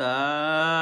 哒。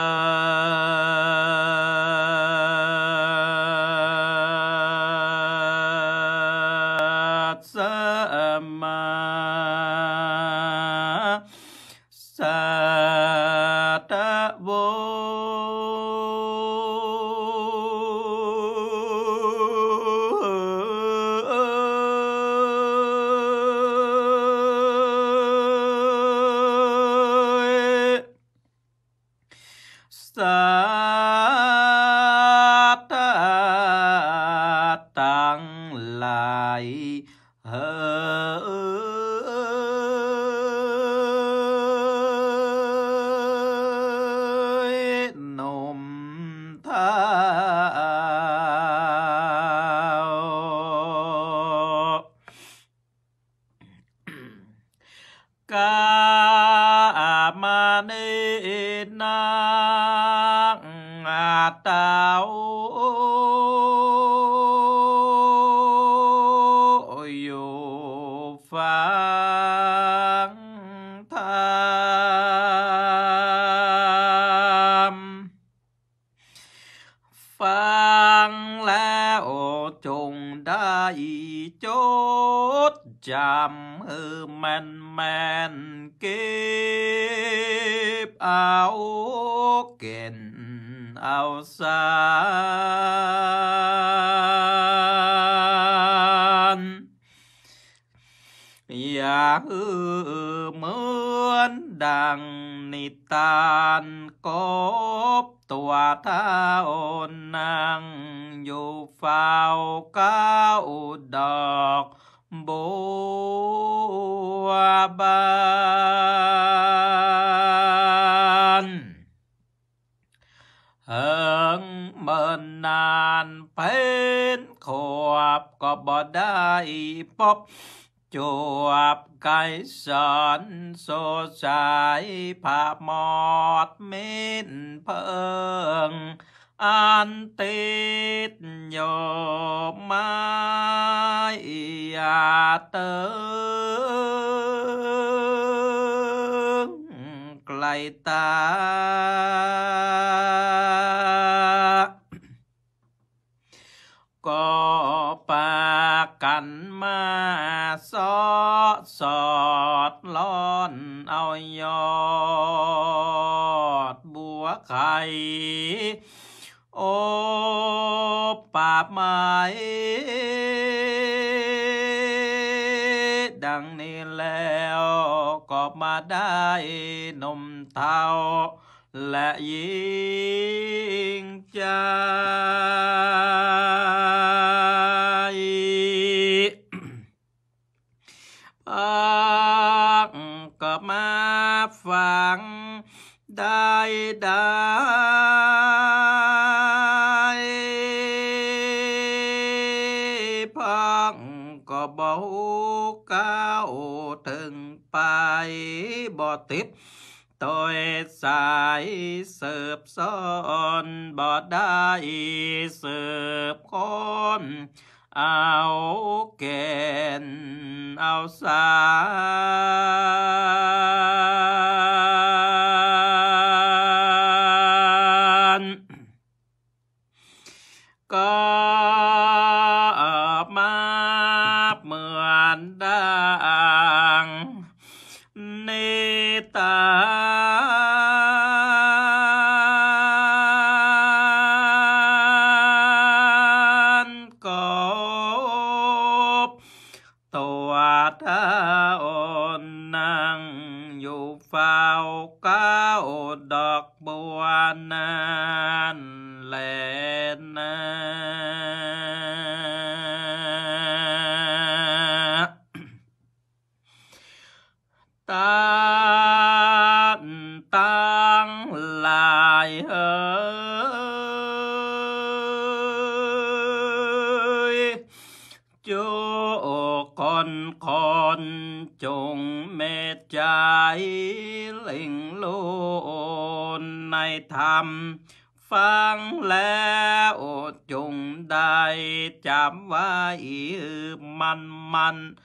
hoạt tha ôn năng dù phao ca u đọc bồ ban hơn mơn nan phên khộp có bò đai bóp chuột ไกสอนโซสายผาหมอดเมินเพิงอันติดโยมไม่อาเติงไกลตาก็ันมาซอสอดล้อน เอายอดบัว ไข่โอปาบไม้ดังนี้แล้ว ก็ มาได้นมเทาและยิงใจังได้ได้พังก็บอกก้าวถึงไปบ่ติดต้อยสายเสิบซ้อนบ่ได้เสิบคนเอาเกณฑ์เอาสา万。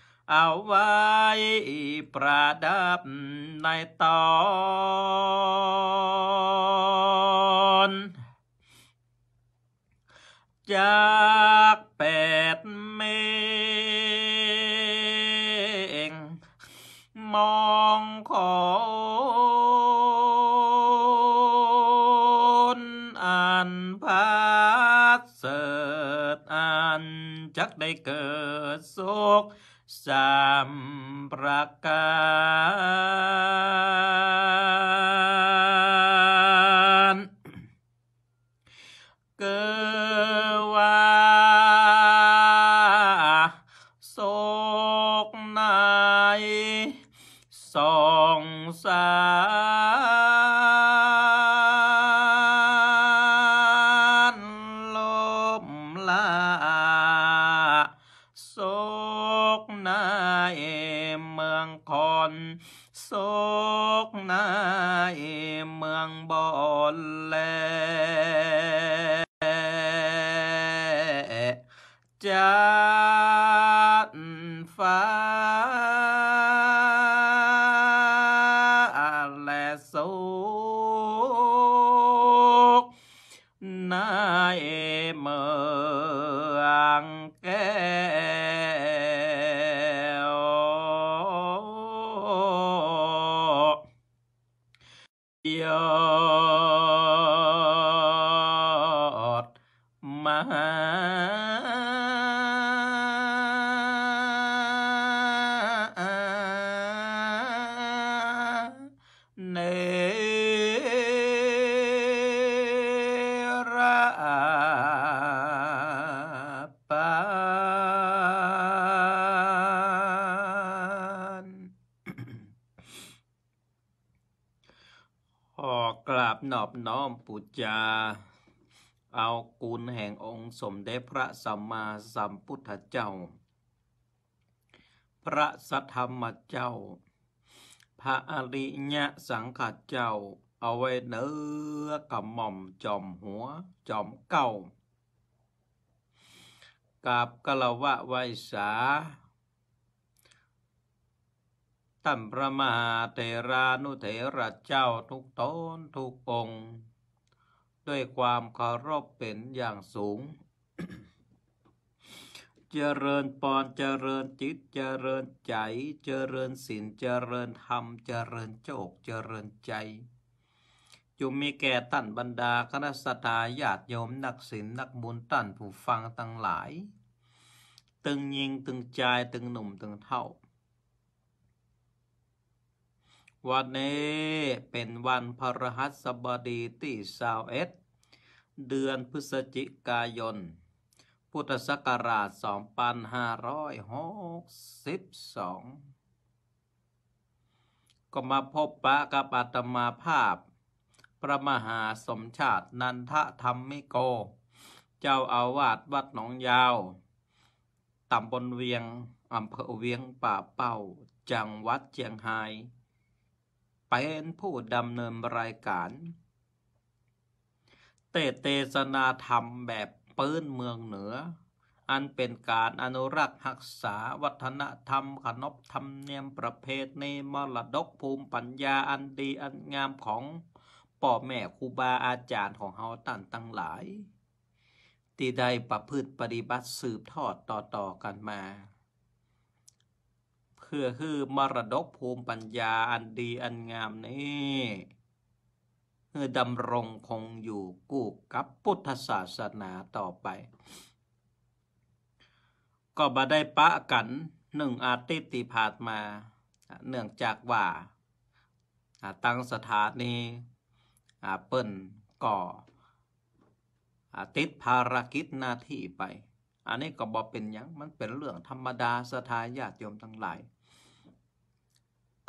ามประการสัมมาสัมพุทธเจ้า พระสัทธรรมเจ้า พระอริยสังขเจ้าเอาไว้เนื้อกระหม่อมจอมหัวจอมเก้ากาบกละวะไวสาตั้มพระมหาเทรานุเถระเจ้าทุกตนทุกอง ด้วยความเคารพเป็นอย่างสูงเจริญปอนเจริญจิต เจริญใจ เจริญศีล เจริญธรรม เจริญโจกเจริญใจ จุมีแก่ตั้นบรรดา คณะสัตยาติโยม นักศีลนักบุญท่านผู้ฟังทั้งหลาย ตึงยิงตึงใจตึงหนุ่มตึงเท่า วันนี้เป็นวันพระหัสบดีที่สาวเอ็ดเดือนพฤศจิกายนพุทธศักราช2562ก็มาพบปะกับอาตมาภาพ พระมหาสมชาตินันทธรรมิโก เจ้าอาวาส วัดหนองยาว ตำบลเวียง อำเภอเวียงป่าเป้า จังหวัดเชียงรายเป็นผู้ ดำเนินรายการ เตเตสนาธรรมแบบปืนเมืองเหนือ อันเป็นการอนุรักษ์หักษาวัฒนธรรมขนบธรรมเนียมประเพณีมรดกภูมิปัญญาอันดีอันงามของพ่อแม่ครูบาอาจารย์ของเฮาต่านตั้งหลายที่ได้ประพฤติปฏิบัติสืบทอดต่อๆกันมา เพื่อคือมรดกภูมิปัญญาอันดีอันงามนี้ดำรงคงอยู่กู้กับพุทธศาสนาต่อไป ก็บาได้ปะกัน หนึ่งอาทิตย์ที่ผ่านมาเนื่องจากว่าตั้งสถานีเปิ้นก่อติดภารกิจหน้าที่ไป อันนี้ก็บอกเป็นยัง มันเป็นเรื่องธรรมดาสถาญาติโยมทั้งหลาย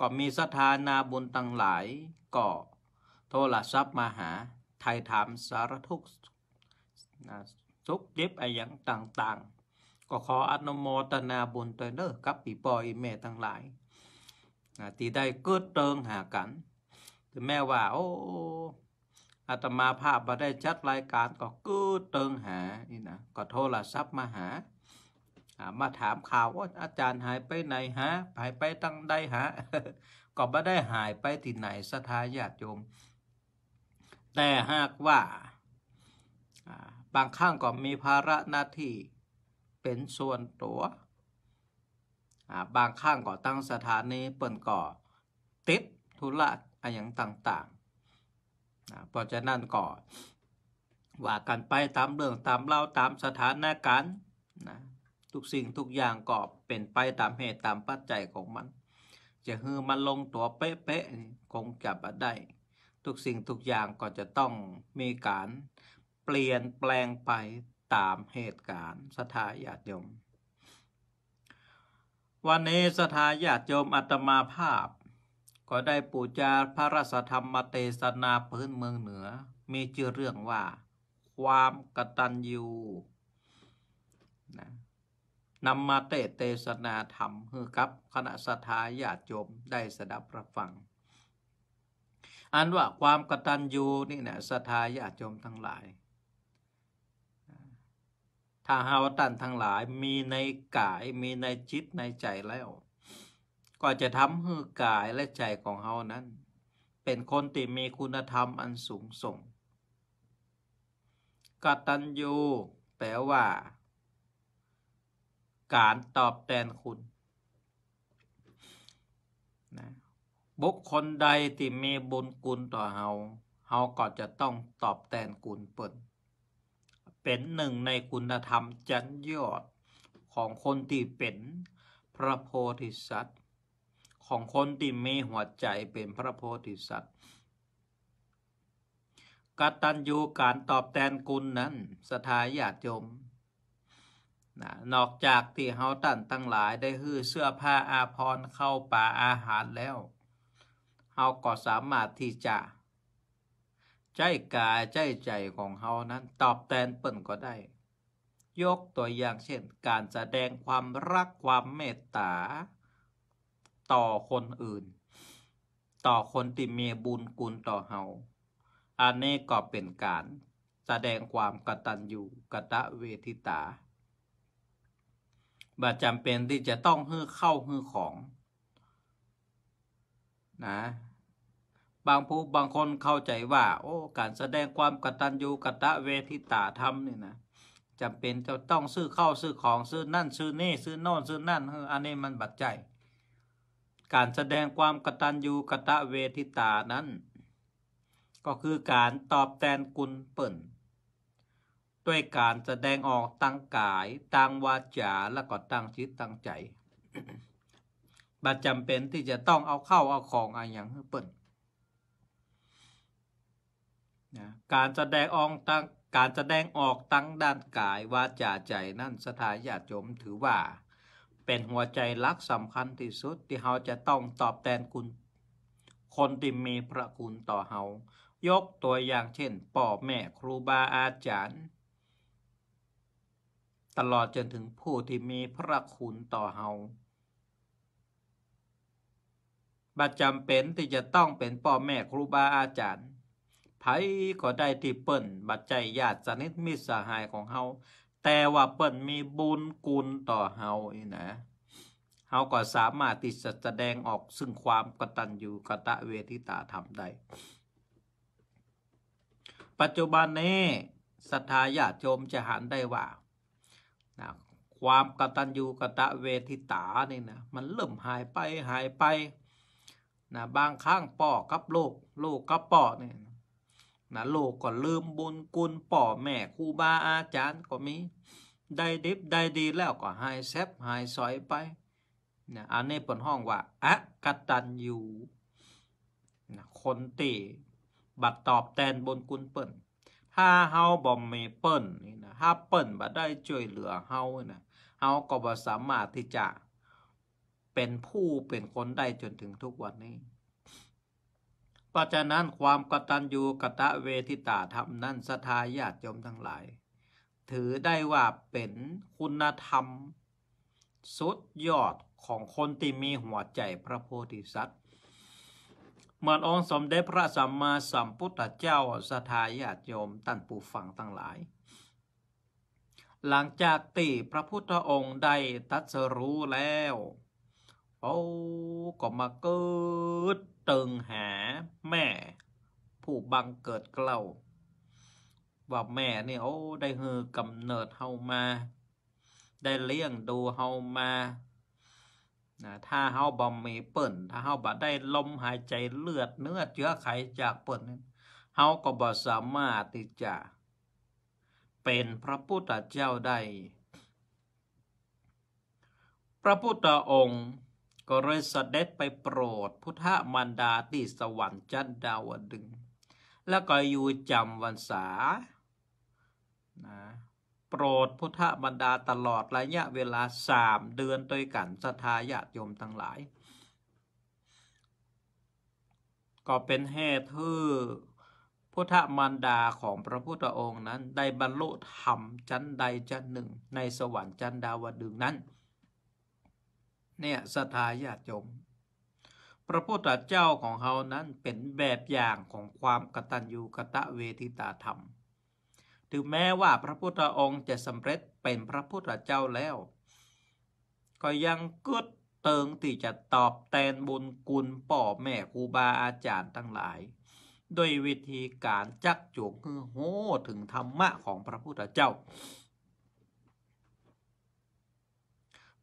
ก็มีสถานาบุญทั้งหลายก็โทรศัพท์มาหา ไทยถามสารทุกทสุกย็บอะไร่างต่างๆ ก็ขออนุโมทนาบุญตัวเนอกับปีปอยแม่ทั้งหลาย ที่ได้เกิดเติงหากันถึงแม้ว่า โอ้อาตมาภาพมาได้ชัดรายการ ก็เกิดเติงหานี่นะ ก็โทรศัพท์มาหา มาถามข่าวว่าอาจารย์หายไปไหนฮะหายไปตั้งใดฮะ ก็ไม่ได้หายไปที่ไหนสทายาติโยมแต่หากว่าบางข้างก็มีภาระหน้าที่เป็นส่วนตัวบางข้างก็ตั้งสถานีเปิ่นก่อติดธุระอะไร่างต่างๆเพราะฉะนั้นก็ว่ากันไปตามเรื่องตามเล่าตามสถานการณ์นะทุกสิ่งทุกอย่างก็เป็นไปตามเหตุตามปัจจัยของมัน จะฮือมันลงตัวเป๊ะๆคงจับได้ทุกสิ่งทุกอย่างก็จะต้องมีการเปลี่ยนแปลงไปตามเหตุการณ์ สถาญาติโยม วันนี้สถาญาติโยมอัตมาภาพก็ได้ปูจาพระรชธรรมเทศนาพื้นเมืองเหนือมีชื่อเรื่องว่าความกตัญญูนะนำมาเตเตสนาธรรมคือครับคณะสถาญาติโยมได้สดับรับฟังอันว่า ความกตัญญูนี่นะสรทาญาติโยมทั้งหลาย ถ้าหาวตันทั้งหลายมีในกายมีในจิตในใจแล้ว ก็จะทำให้กายและใจของเฮานั้น เป็นคนที่มีคุณธรรมอันสูงส่ง กตัญญูแปลว่า การตอบแทนคุณบุคคลใดที่มีบุญกุลต่อเฮา เฮาก็จะต้องตอบแทนกุลเปิลนเป็นหนึ่งในคุณธรรมจันยอดของคนที่เป็นพระโพธิสัตว์ของคนที่มีหัวใจเป็นพระโพธิสัตว์ กตัญญูการตอบแทนกุลนั้นสถาญาติโยมนอกจากที่เฮาตันทั้งหลายได้ฮื้อเสื้อผ้าอาภรณ์เข้าป่าอาหารแล้วเฮาก็สามารถที่จะ ใจกายใจใจของเฮานั้นตอบแทนเปิ่นก็ได้ ยกตัวอย่างเช่นการแสดงความรักความเมตตา ต่อคนอื่น ต่อคนที่มีบุญกุลต่อเฮาอันนี้ก็เป็นการแสดงความกตัญญูกตเวทิตาบ่จำเป็นที่จะต้องฮื้อเข้าฮื้อของนะบางผู้บางคนเข้าใจว่าโอ้การแสดงความกตัญญูกตะเวทิตาธรรมนี่นะจำเป็นจะต้องซื้อข้าวซื้อของซื้อนั่นซื้อนี่ ซื้อโน่นซื้อนั่นอันนี้มันบัดใจ การแสดงความกตัญญูกตะเวทิตานั้น ก็คือการตอบแทนคุณเปิ่น ด้วยการแสดงออกตั้งกายตั้งวาจาและก็ตั้งจิตตั้งใจบัดจำเป็นที่จะต้องเอาเข้าเอาของอะไรอย่างเปิ้นนะการแสดงออกตั้งการแสดงออกตั้งด้านกายวาจาใจนั่นสถาญาติโยมถือว่าเป็นหัวใจลักสำคัญที่สุดที่เราจะต้องตอบแทนคุณ คนที่มีพระคุณต่อเรายกตัวอย่างเช่นป่อแม่ครูบาอาจารย์ตลอดจนถึงผู้ที่มีพระคุณต่อเราบัดจำเป็นที่จะต้องเป็นพ่อแม่ครูบาอาจารย์ไผก็ได้ที่เปิ้นบัดใจญาติสนิทมิตรสหายของเฮาแต่ว่าเปิ้นมีบุญกุลต่อเฮาอีนะเฮาก็สามารถที่จะแสดงออกซึ่งความกตัญญูกตเวทิตาธรรมได้ ปัจจุบันนี้ศรัทธาญาติโยมจะหันได้ว่านะความกตัญญูกตเวทิตานี่นะมันเริ่มหายไปหายไปนะบางครั้งป่อกับโลกโลกกับป่อเนี่ยนะโลกก็ลืมบุญกุลป่อแม่ครูบาอาจารย์ก็มี ได้ดิบได้ดีแล้วก็หายแซบหายสอยไปนะอันนี้เปห้องว่าอะกตันอยูนะคนตีบัดตอบแทนบุญกุลเปิ้นถ้าเฮาบ่มีเปิ้นนี่นะถ้าเปิ้นบ่ได้ช่วยเหลือ เฮานะเฮาก็บ่สามารถที่จะเป็นผู้เป็นคนได้จนถึงทุกวันนี้เพราะฉะนั้นความกตัญญูกะตะเวทิตาธรรมนั้นสทายาติยมทั้งหลาย ถือได้ว่าเป็นคุณธรรม สุดยอดของคนที่มีหัวใจพระโพธิสัตว์เมือองค์สมเด็จพระสัมมาสัมพุทธเจ้าสทายาติยมตั้นปูฟังทั้งหลาย หลังจากตีพระพุทธองค์ได้ตัสรู้แล้วเขาก็มาเกิดตึงหาแม่ผู้บังเกิด เกล้าว่า แม่นี่โอ้ได้เฮือกำเนิดเฮามา ได้เลี้ยงดูเฮามา ถ้าเฮาบ่มีเปิ่นถ้าเฮาบ่ได้ลม หายใจเลือดเนื้อเชื้อไขจากเปิ่นเฮาก็บ่สามารถที่จะ เป็นพระพุทธเจ้า ได้ พระพุทธองค์ก็เลยเสด็จไปโปรดพุทธมารดาที่สวรรค์จันดาวดึง แล้วก็อยู่จำวันษานะโปรดพุทธมารดาตลอดระยะเวลาสามเดือนโดยกันสทายาโยมทั้งหลาย ก็เป็นแห่ทื่อพุทธมารดาของพระพุทธองค์นั้นได้บรรลุธรรมจันใดจันหนึ่ง ในสวรรค์จันดาวดึงนั้นเนี่ยสถาญาติโยมพระพุทธเจ้าของเขานั้นเป็นแบบอย่างของความกตัญญูกะตะเวทิตาธรรมถึงแม้ว่าพระพุทธองค์จะสำเร็จเป็นพระพุทธเจ้าแล้ว ก็ยังกึดเติงที่จะตอบแทนบุญคุณป่อแม่ครูบาอาจารย์ทั้งหลายด้วยวิธีการจักจวงเือโหถึงธรรมะของพระพุทธเจ้า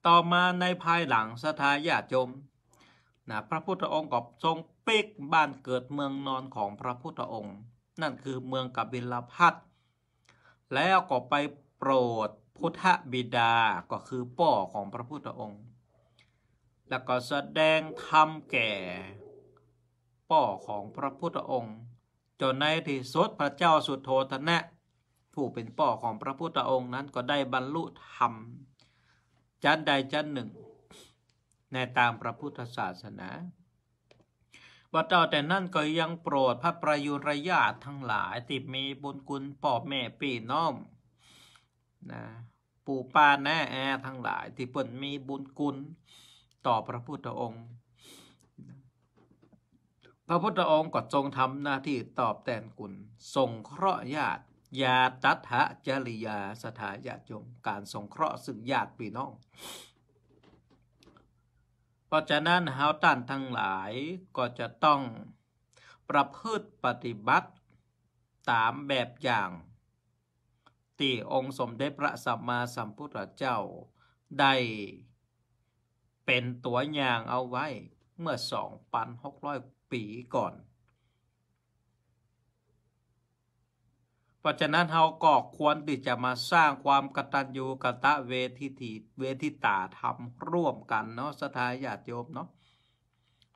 ต่อมาในภายหลังสถาญาจมนะพระพุทธองค์ก็ทรงปิกบ้านเกิดเมืองนอนของพระพุทธองค์ นั่นคือเมืองกบิลพัทแล้วก็ไปโปรดพุทธบิดาก็คือป่อของพระพุทธองค์ แล้วก็แสดงธรรมแก่ป่อของพระพุทธองค์ จนในที่สุดพระเจ้าสุโธทนะผู้เป็นป่อของพระพุทธองค์นั้นก็ได้บรรลุธรรมชั้นใดชั้นหนึ่ง ในตามพระพุทธศาสนา ว่าต่อแต่นั่นก็ยังโปรดพระประยุรญาติทั้งหลายติดมีบุญคุณป่อแม่ปีน้อมนะปู่ป้าแน่แอทั้งหลาย ที่เปิ่นมีบุญคุณต่อพระพุทธองค์ พระพุทธองค์ก็ทรงทำหน้าที่ตอบแทนคุณทรงเคราะห์ญาติยาตัทหะจริยาสถายาจงการสงเคราะห์ซึ่งญาติพี่น้อง เพราะฉะนั้นเฮาท่านทั้งหลายก็จะต้องประพฤติปฏิบัติ ตามแบบอย่าง ที่องค์สมเด็จพระสัมมาสัมพุทธเจ้า ได้เป็นตัวอย่างเอาไว้เมื่อ 2,600 ปีก่อนเพราะฉะนั้นเราก็ควรที่จะมาสร้างความกตัญญูกตเวทิติเวทิตาธรรมร่วมกันเนาะสทายาติโยมเนาะ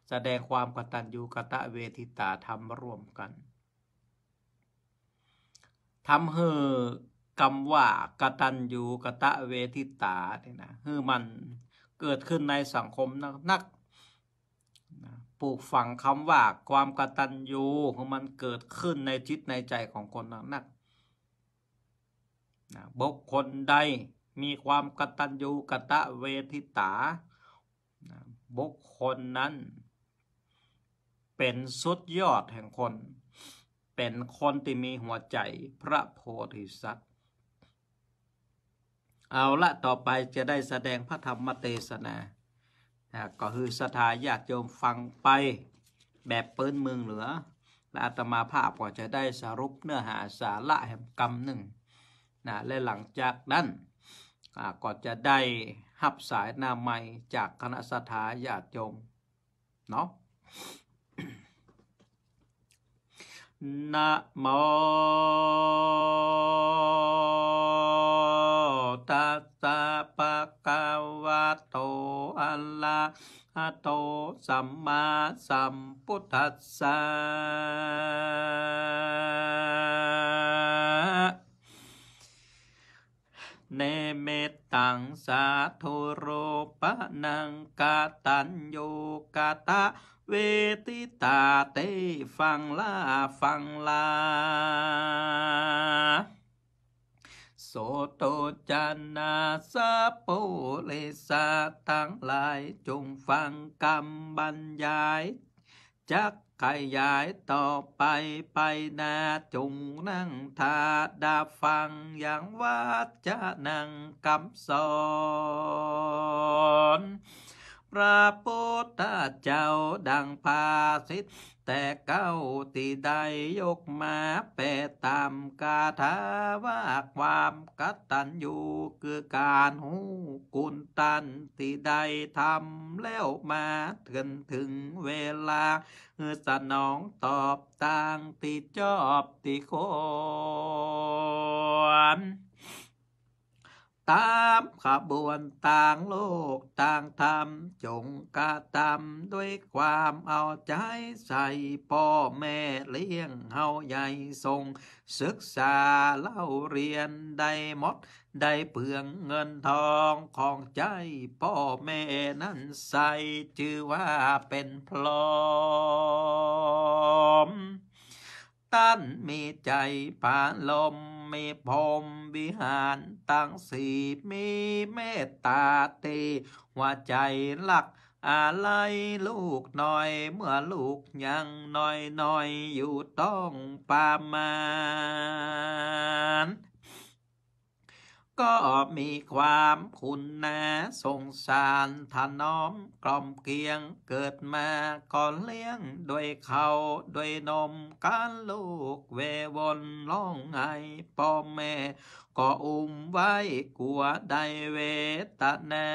แสดงความกตัญญูกตเวทิตาธรรมร่วมกันทำเฮกรรมว่ากตัญญูกตเวทิตาเนี่ยนะคือมันเกิดขึ้นในสังคมนักปลูกฝังคำว่าความกตัญญูของมันเกิดขึ้นในจิตในใจของคนนักนะบุคคลใด มีความกตัญญูกะตะเวทิตานะบุคคลนั้นเป็นสุดยอดแห่งคน เป็นคนที่มีหัวใจพระโพธิสัตว์ เอาละต่อไปจะได้แสดงพระธรรมเทศนานะก็คือสถาญาติโยมฟังไปแบบเปิ้นเมืองเหลือ และอาตมาภาพก็จะได้สรุปเนื้อหาสาระแห่งกรรมหนึ่งนะและหลังจากนั้นก็จะได้หับสายนาไม้จากคณะสถาญาติโยมเนาะ นะโมตัสสะปะคะวะโตอะระหะโตสัมมาสัมพุทธัสสะเนเมตังสาธุโรปนังกาตัญโยกาตะเวติตาเตฟังลาฟังลาโสโตจันนาสโปเลสาทั้งหลายจงฟังกรรมบรรยายจักขยายต่อไปไปนาจงนั่งทาดาฟังอย่างวัดจะนั่งคำสอนพระพุทธเจ้าดังภาสิทธแต่เก้าตีได้ยกมาแปดตามกาถาว่า ความกตัญญูคือการหูกุณตันตีได้ทำแล้วมา ถึงถึงเวลาือสนองตอบต่างตีจอบตีคนตามขบวนต่างโลก ต่างธรรม จงกระทำด้วยความเอาใจใส่พ่อแม่เลี้ยงเฮาใหญ่ทรงศึกษาเล่าเรียนได้หมด ได้เปลืองเงินทองของใจพ่อแม่นั้นใส่ชื่อว่าเป็นพลอมตั้นมีใจผ่านลมมีพรมวิหารตั้งสี่มีเมตตาตี ว่าใจหลักอะไรลูกหน่อยเมื่อลูกยังน้อยน้อยอยู่ต้องประมาณก็มีความคุณนาสงสารถนอมกล่อมเกียงเกิดมาก่อนเลี้ยงด้วยเขาด้วยนมการลูกเววนร้องไห้พ่อแม่ก็อุ้มไว้กลัวได้เวตนา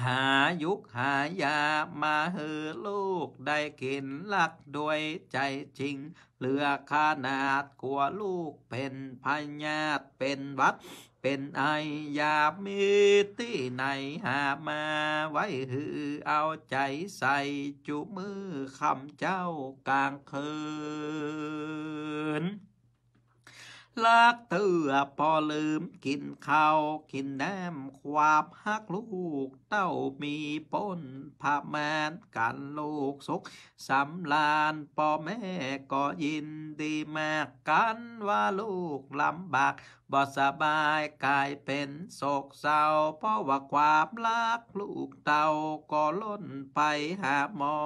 หายุกหายามาฮือลูก ได้กินลักด้วยใจจริง เหลือขนาดกลัวลูก เป็นพญาตเป็นวัด เป็นไอยามีที่ไหน หามาไว้หือเอาใจใส่จุมือคำเจ้ากลางคืนลิกเตือพอลืมกินข้าวกินน้ำความฮักลูกเต้ามีป้นพาแมนกันลูกสุขสำลานพ่อแม่ก็ยินดีมากกันว่าลูกลำบากบ่สบายกลายเป็นโศกเศร้าเพราะว่าความลักลูกเต้าก็ล้นไปหาหมอ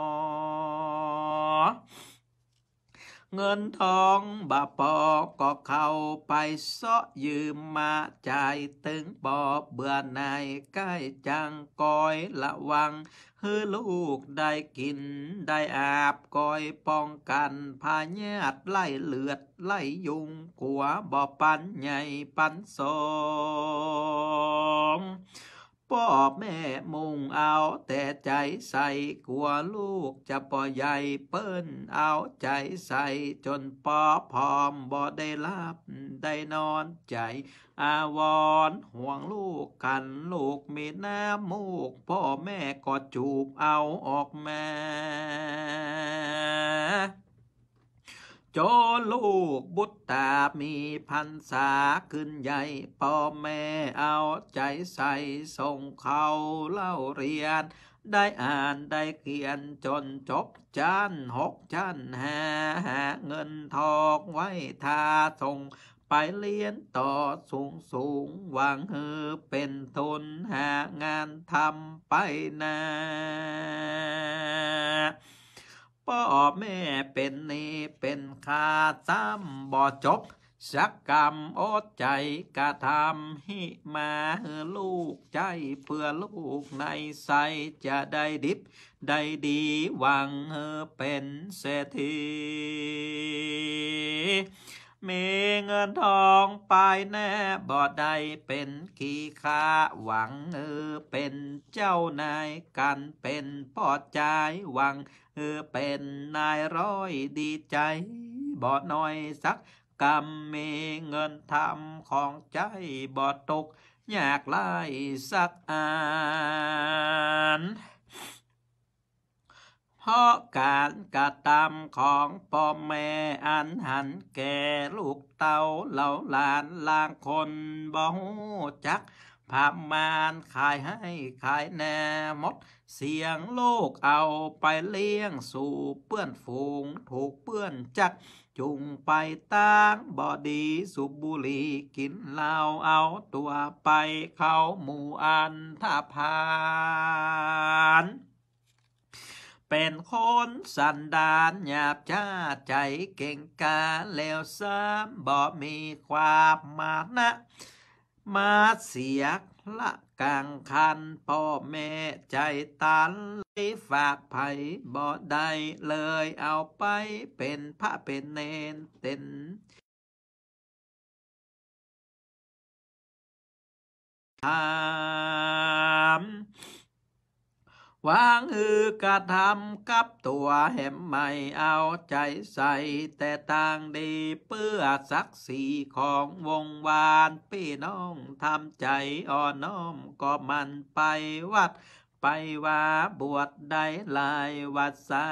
เงินทองบาปอก็เข้าไปซาะยืมมาใจตึงบอเบื่อในใกล้จังกอยละวัง ฮือลูกได้กินได้อาบกอยป้องกันพาญาติไล่เลือดไล่ยุงกัวบ่ปันใหญ่ปันสองพ่อแม่มุ่งเอาแต่ใจใส่กลัวลูกจะป่อใหญ่เปิ้นเอาใจใส่จนปอพร้อมบ่ได้รับได้นอนใจอาวรห่วงลูกกันลูกมีน้ำมูก พ่อแม่กอดจูบเอาออกมาจอลูกบุตรตามีพันษาขึ้นใหญ่ พ่อแม่เอาใจใส่ส่งเขาเล่าเรียน ได้อ่านได้เขียนจนจบชั้นหกชั้นหาหาเงินทองไว้ทาส่งไปเรียนต่อสูงสูงวางเฮอเป็นทุนหางานทำไปนาพ่อแม่เป็นนี่เป็นคาซ้ำบ่จบ สักกรรมอดใจกระทำให้มาลูกใจเพื่อลูกในใสจะได้ดิบได้ดีหวังเป็นเศรษฐีมีเงินทองไปแน่บ่ได้เป็นขี้ข้าหวังเออเป็นเจ้านายกันเป็นพ่อใจหวังคอเป็นนายร้อยดีใจบ่หน่อยสักกรรมมีเงินทำของใจบ่ตกอยากไล่สักอัน เพราะการกระทำของ พ่อแม่อันหันแก่ลูกเต่าเหล่าหลานลางคนบ่หูจักพามาน ขายให้ ขายแน่มด เสียงโลกเอาไปเลี้ยงสู่เปื้อนฝูงถูกเปื้อนจัก จุงไปตั้งบอดีสุบุรีกินเหล้าเอาตัวไปเข้าหมู่อันท่าพานเป็นคนสันดานหยาบจ้าใจเก่งกาแล้วซ้ำบ่มีความมานะมาเสียกละกลางคันพ่อแม่ใจตันไปฝากไผ่บ่ได้เลยเอาไปเป็นพระเป็นเนนเต็นถามวางอือกระทำกับตัวแหมไม่เอาใจใส่ แต่ต่างดีเพื่อศักดิ์ศรีของวงวานพี่น้องทำใจอ่อนน้อมก็มันไปวัด ไปว่าบวชได้หลายวัดสา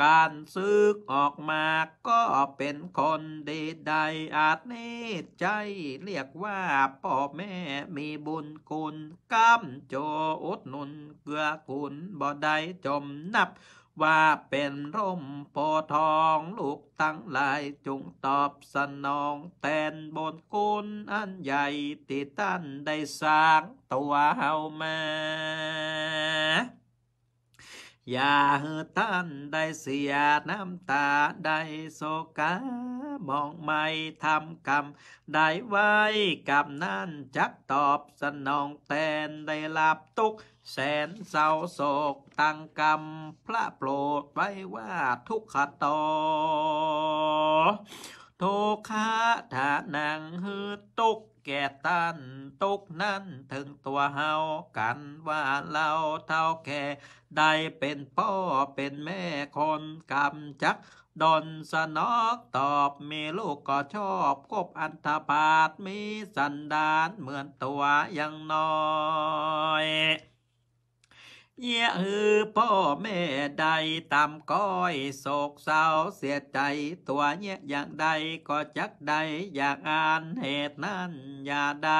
การซึกออกมาก็เป็นคนดีใดอาจนิใจเรียกว่าพ่อแม่มีบุญคุณกัำโจอุดนุนเกือกุณบ่ได้จมนับ ว่าเป็นร่มโพทองลูกทั้งหลายจงตอบสนองแทนบนคุณ อันใหญ่ที่ท่านได้สร้างตัวเฮามาอย่าเฮท่านได้เสียน้ำตาได้โศกามองไม่ทำกรรมได้ไว้กับนั้นจักตอบสนองแทนได้ลาบตุกแสนเศร้าโศกตั้งกรรมพระโปรดไว้ว่าทุกขตอโทคาถานังฮือตุกแก่ต่านตุกนั้นถึงตัวเฮากันว่าเราเท่าแก่ได้เป็นพ่อเป็นแม่คนกำจัก ดนสนอกตอบมีลูกก็ชอบ คบอันธพาลมีสันดานเหมือนตัวยังน้อยเยี่ยออพ่อแม่ใดตำก้อยโศกเศร้าเสียใจตัวเนี่ยอย่างใดก็จักใดอยากอ่านเหตุนั้นอย่าใด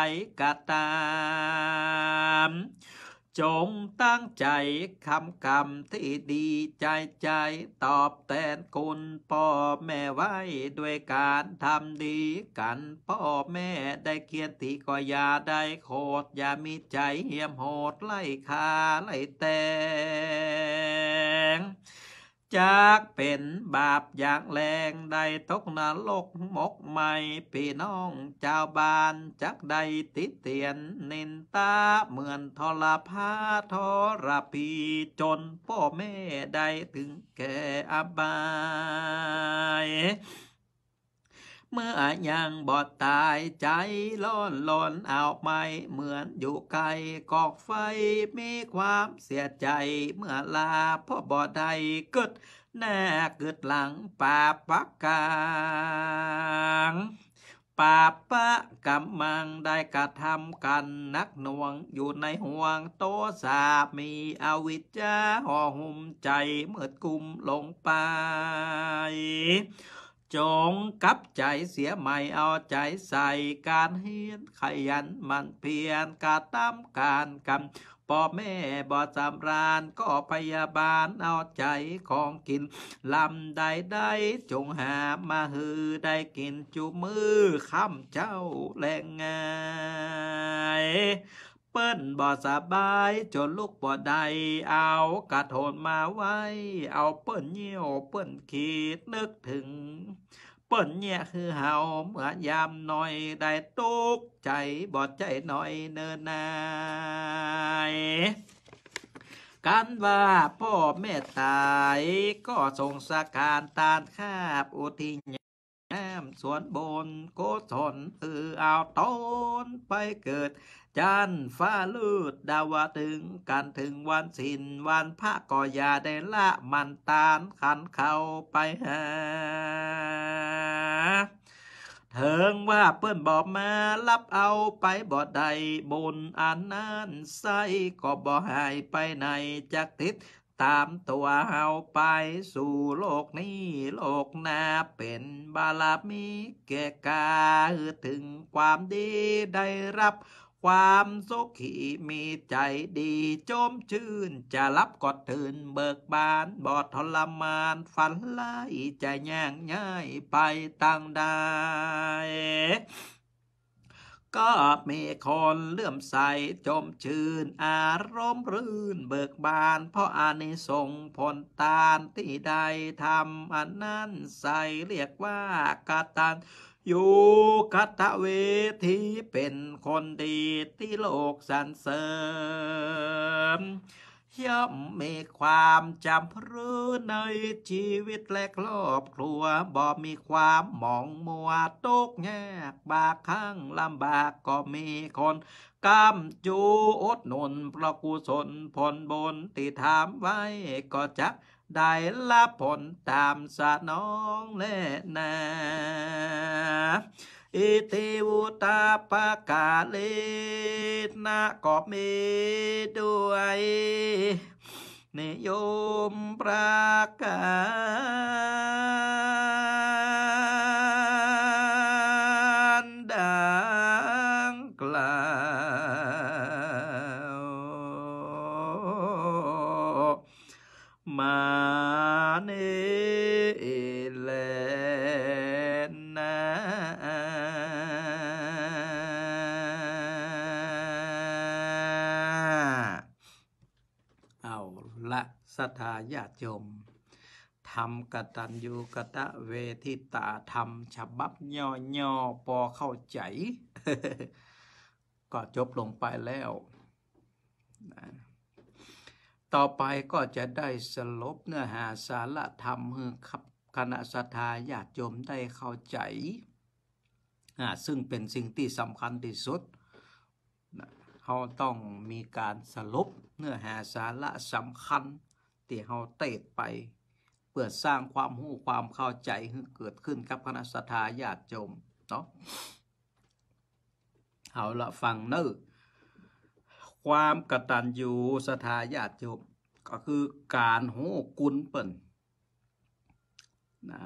กระตามจงตั้งใจคำคำที่ดีใจใจตอบแทนคุณพ่อแม่ไว้ด้วยการทำดีกันพ่อแม่ได้เกียรติก็อย่าได้โคตรอย่ามีใจเหี่ยมโหดไล่คาไล่แตงจากเป็นบาปอย่างแรงได้ตกนรกหมกใหม่ พี่น้องชาวบ้านจากใดติเตียนนินตา เหมือนทรพาทรพีจนพ่อแม่ได้ถึงแก่อบายเมื่อยังบอดตายใจล้อนลอนเอาไม่เหมือนอยู่ไกลกอกไฟ มีความเสียใจเมื่อลาพ่อบอดใดเกิดหน้าเกิดหลังปาปักกางปาปะกำมังได้กระทำกันนักหน่วงอยู่ในห่วงโตสามีอวิชชาห่อหุมใจเมื่อกุมลงไปจงกับใจเสียใหม่เอาใจใส่การเฮียนขยันมันเพียนการตามการกรรมพ่อแม่บอสำรานก็พยาบาลเอาใจของกินลำใดได้จงหามาหือได้กินจูมือค้ำเจ้าแรงไงปิ้นบ่สบายจนลูกบ่ได้เอากระโถนมาไว้ เอาเปิ้นเยี่ยวเปิ้นขีดนึกถึง เปิ้นเนี่ยคือเฮาเมื่อยามหน่อยได้ตุกใจบ่ใจหน่อยเนินนายกันว่าพ่อแม่ตายก็ทรงสการตานคาบอุทิศแอมสวนบนโกศลเออเอาต้นไปเกิดจันฟ้าลืดดาวถึงกันถึงวันสินวันพระก็อย่าได้ละมันตานขันเข้าไปหาเถิงว่าเปิ้นบอกมารับเอาไปบ่ใดบนอันนั้นใส่ก็บ่หายไปในจักทิศตามตัวเฮาไปสู่โลกนี้โลกหน้าเป็นบาลามีแก่กาถึงความดีได้รับความสุขีมีใจดีโจมชื่น จะรับกอดถืนเบิกบานบอดทรมาน ฝันไล่จะย่งง่ายไปต่างใดก็มีคนเลื่อมใสจมชื่นอารมณ์รื่น เบิกบาน เพราะอานิสงผลตานที่ใดทำอันนั้นใสเรียกว่ากตันอยู่กัตเวทีเป็นคนดีที่โลกสรรเสริมย่อมมีความจำรู้ในชีวิตและครอบครัวบ่มีความหมองมัวตกแงกบากข้างลำบากก็มีคน กำจูอดนุนประกุศลผลบนที่ามไว้ก็จะได้รับผลตามสนองแลนาอิติวุตาปกาเลนะก็มีด้วย นิยมประกาศดังกล่าวานิเลนะเอาละสถาญาติโยมทำกตัญญูกะตะเวทิตาธรรมฉบับย่อๆพอเข้าใจ ก็จบลงไปแล้วต่อไปก็จะได้สรุปเนื้อหาสาระธรรมเพื่อคณะสัทธาญาติโยมได้เข้าใจซึ่งเป็นสิ่งที่สำคัญที่สุด เขาต้องมีการสรุปเนื้อหาสาระสำคัญที่เขาเตะไปเพื่อสร้างความรู้ความเข้าใจให้เกิดขึ้นกับคณะสัทธาญาติโยมเนาะเอาละฟังเนื้อความกตัญญูสถาญาติโยมก็คือการโหกุลเปิ่นนะ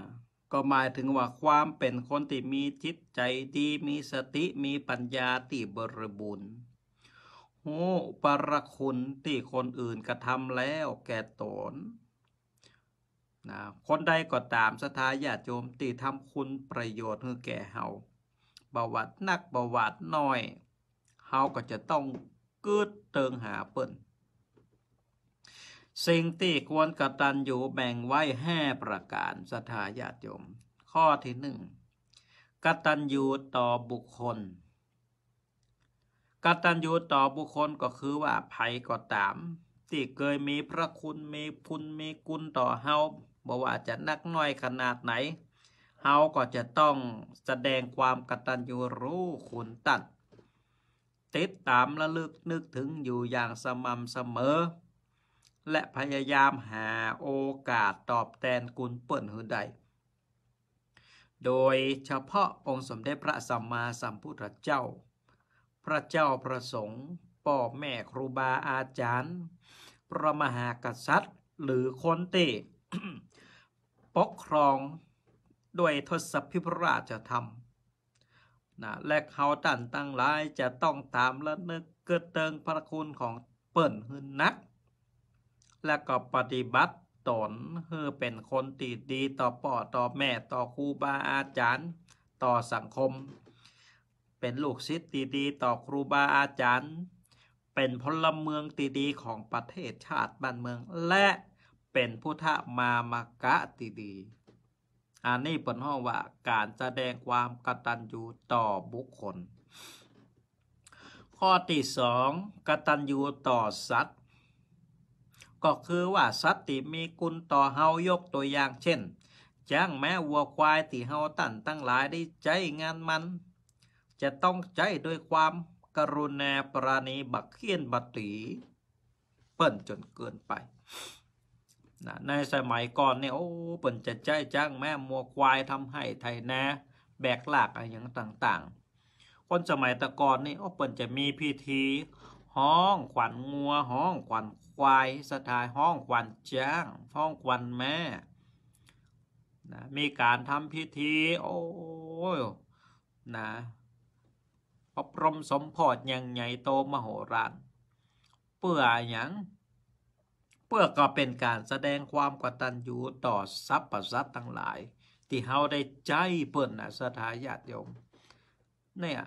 ก็หมายถึงว่าความเป็นคนที่มีจิตใจดี มีสติ มีปัญญาที่บริบูรณ์โหปรคุณที่คนอื่นกระทำแล้วแก่ตนนะคนใดก็ตามสถาญาติโยมตีทำคุณประโยชน์ให้แก่เฮาบาวชนักบาวชน้อยเขาก็จะต้องกึดเติงหาเปิ้น สิ่งที่ควรกระตันอยู่แบ่งไว้ห้าประการสถาญาติโยม ข้อที่หนึ่งกตัญญูต่อบุคคล กตัญญูต่อบุคคลก็คือว่าภัยก็ตาม ที่เคยมีพระคุณมีพุนมีกุลต่อเฮาบอกว่าจะนักน้อยขนาดไหน เฮาก็จะต้องแสดงความกตัญญูรู้คุณตัดติดตามและลึกนึกถึงอยู่อย่างสม่ำเสมอ และพยายามหาโอกาสตอบแทนคุณเปิ่นหือใด โดยเฉพาะองค์สมเด็จพระสัมมาสัมพุทธเจ้า พระเจ้าประสงค์พ่อแม่ครูบาอาจารย์ พระมหากษัตริย์หรือคนเตปกครองด้วยทศพิพราชธรรมนะและเขาตันตั้งหลายจะต้องตามและนึกเกิดเติงพระคุณของเปิ่นหืนนัก และก็ปฏิบัติตนเพื่อเป็นคนตีดีต่อป่อ ต่อแม่ต่อ ครูบาอาจารย์ ต่อสังคม เป็นลูกศิษย์ตีดีต่อครูบาอาจารย์เป็นพลเมืองตีดีของประเทศชาติบ้านเมือง และเป็นพุทธมามกะตีดีอันนี้เป็นห้องว่าการแสดงความกตัญญูต่อบุคคล ข้อที่สองกตัญญูต่อสัตว์ ก็คือว่าสัตว์ที่มีคุณต่อเฮายกตัวอย่างเช่น จ้างแม้วัวควายที่เฮาตั้นตั้งหลายได้ใจงานมัน จะต้องใจด้วยความกรุณาปราณีบักเคียนบัตรีเปิ่นจนเกินไปนะในสมัยก่อนเนี่ยโอ้เปิ่นจะใจจ้างแม่มัวควายทำให้ไทแนาแบกหลากอะไรอย่างต่างๆ คนสมัยตะก่อนเนี่ยโอ้เปิ่นจะมีพิธี ห้อง ขวัญงัว ห้อง ขวัญควายสถายห้องขวัญจ้างห้องขวัญแม่นะมีการทำพิธี โอ้นะะพรมสมพอดอย่างใหญ่โตมโหฬารเปื่ออย่างเพื่อก็เป็นการแสดงความกตัญญูต่อทรัพย์ประสัตทั้งหลาย ที่เขาได้ใจเปิ่นนะสถาญาติโยมเนี่ย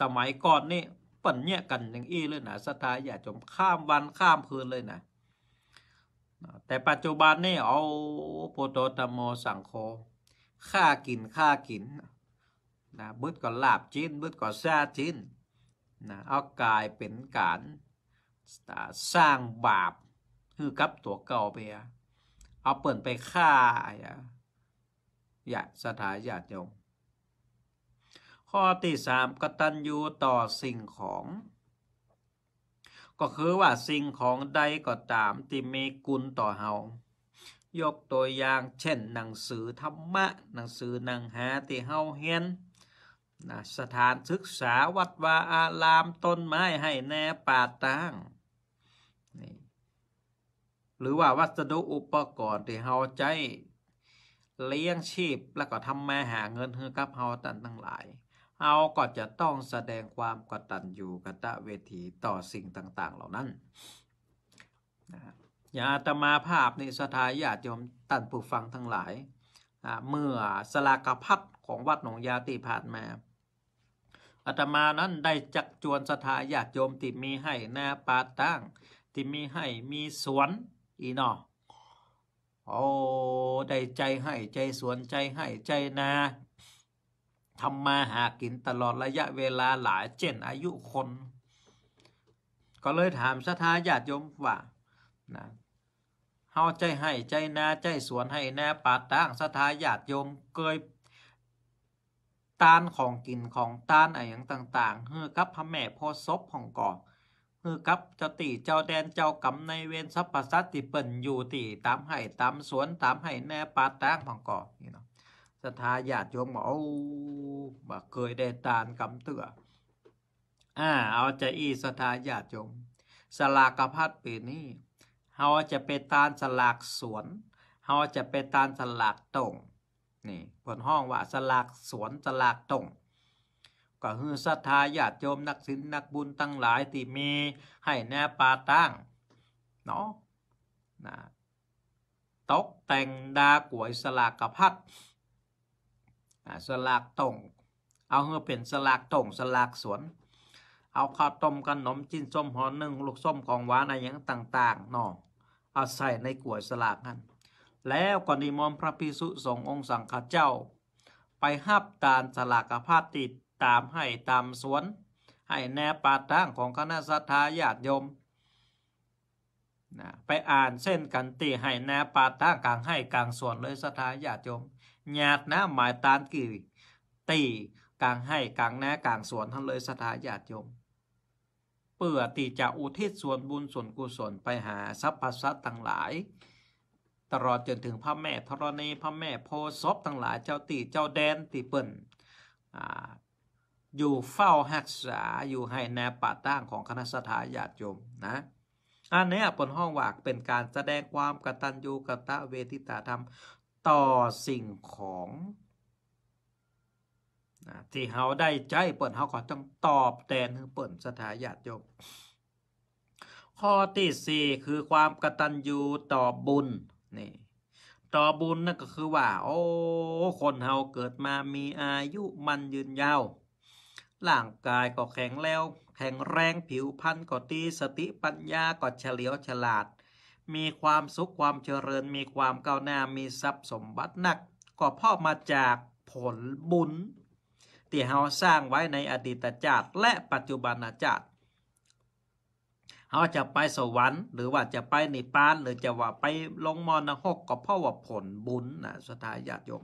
สมัยก่อนนี่เปิ่นเนี่ยกันอย่างอี้เลยนะสถาญาติโยมข้ามวันข้ามคืนเลยนะ แต่ปัจจุบันนี่เอาโปโตตโมสังโคค่ากินค่ากินนะบึดก็ลาบจินบึดก็ซาจินนะเอากายเป็นการสร้างบาปคือกับตัวเก่าไปอะเอาเปิดไปฆ่า อย่าอย่าสถาญาติโยมข้อที่สามกตัญญูต่อสิ่งของ ก็คือว่าสิ่งของใดก็ตามที่มีคุณต่อเฮายกตัวอย่างเช่นหนังสือธรรมะ หนังสือหนังหาที่เฮาเฮียนสถานศึกษาวัดวาอารามต้นไม้ให้แน่ป่าตั้งหรือว่าวัสดุอุปกรณ์ที่เฮาใช้เลี้ยงชีพแล้วก็ทำมาหาเงินเฮือกับเฮาตันทั้งหลายเฮาก็จะต้องแสดงความกตัญญูกตเวทีต่อสิ่งต่างๆเหล่านั้น อย่างอาตมาภาพในสถาญาติโยมตันผู้ฟังทั้งหลาย เมื่อสลากพัดของวัดหนองยาติผ่านมาอาตมานั้นได้จักจวนสถาญาติโยมที่มีให้หน้าปาตั้งที่มีให้มีสวนอีนอ โอ้ได้ ใจ ให้ ใจสวนใจ ให้ ใจนาทำมาหากินตลอดระยะเวลาหลายเจนอายุคน ก็เลยถามสถาญาติโยมว่า นะเฮาใจให้ ใจนาใจสวนให้นาปาตั้งสถาญาติโยมเคยตานของกินของตานอะไรอย่างต่าง ๆเฮือกับพระแม่พ่อซบของก่อคือกับเจตีเจ้าแดนเจ้ากำในเวรสัพพสัตติเปิ่นอยู่ตีตามไห่ตามสวนตามไห่แน่ปาตางของก่อนี่เนาะสัทธาญาติโยมบอกโอ้บเคยได้ตานกำเตืออ่าเอาใจอีศรัทธาญาติโยมสลากพัดปีนี้เราจะไปตานสลากสวนเราจะไปตานสลากตรงนี่ผลห้องว่าสลากสวนสลากตรงก็คือศรัทธาญาติโยมนักศีลนักบุญตั้งหลายที่มีให้แนปาตั้ง เนาะนะตกแต่งดากวยสลากกระพัดสลากตรงเอาเงือเป็นสลากตรงสลากสวน เอาข้าวต้มขนมจิ้นส้มหอนึ่งลูกส้มของหวานอะไรอย่างต่างๆเนาะเอาใส่ในกวยสลากนั้นแล้วก็นิมนต์พระภิกษุสงฆ์องค์สังฆเจ้า ไปหับตาลสลากกระพัดติดามให้ตามสวนให้แนวปาทัางของคณะสัตยาติโยมนะไปอ่านเส้นกันตีให้แนวปาทัางกลางให้กลางสวนเลยสัตยาติโยมญาาินะหมายตานกี่ตีกลางให้กลางแนกลางสวนทั้งเลยสัตยาติโยมเปื่อตีจะอุทิศส่วนบุญส่วนกุศลไปหาทรัพย์สัตว์ต่างหลาย ตลอดจนถึงพระแม่ธรณีพระแม่โพศพทั้งหลายเจ้าตีเจ้าแดนตีเปิ่นอยู่เฝ้าหักษาอยู่ให้แนวป่าตั้งของคณะสถาญาติโยมนะอันนี้บนห้องวากเป็นการแสดงความกตัญญูกตะเวทิตาธรรม ต่อสิ่งของนะที่เขาได้ใจเปิดเขาก็ต้องตอบแทนเปิดสถาญาติโยม ข้อที่สี่คือความกตัญญูต่อบุญ นี่ต่อบุญนั่นก็คือว่า โอ้คนเฮาเกิดมามีอายุมันยืนยาวร่างกายก็แข็งแล้วแข็งแรงผิวพรรณก็ดีสติปัญญาก็เฉลียวฉลาด มีความสุขความเจริญ มีความก้าวหน้า มีทรัพย์สมบัติหนัก ก็พ่อมาจากผลบุญที่เฮาสร้างไว้ในอดีตชาติและปัจจุบันชาติเฮาจะไปสวรรค์หรือว่าจะไปนิพพานหรือจะว่าไปลงมระหก็เพราะว่าผลบุญนะสุดท้ายาติโยม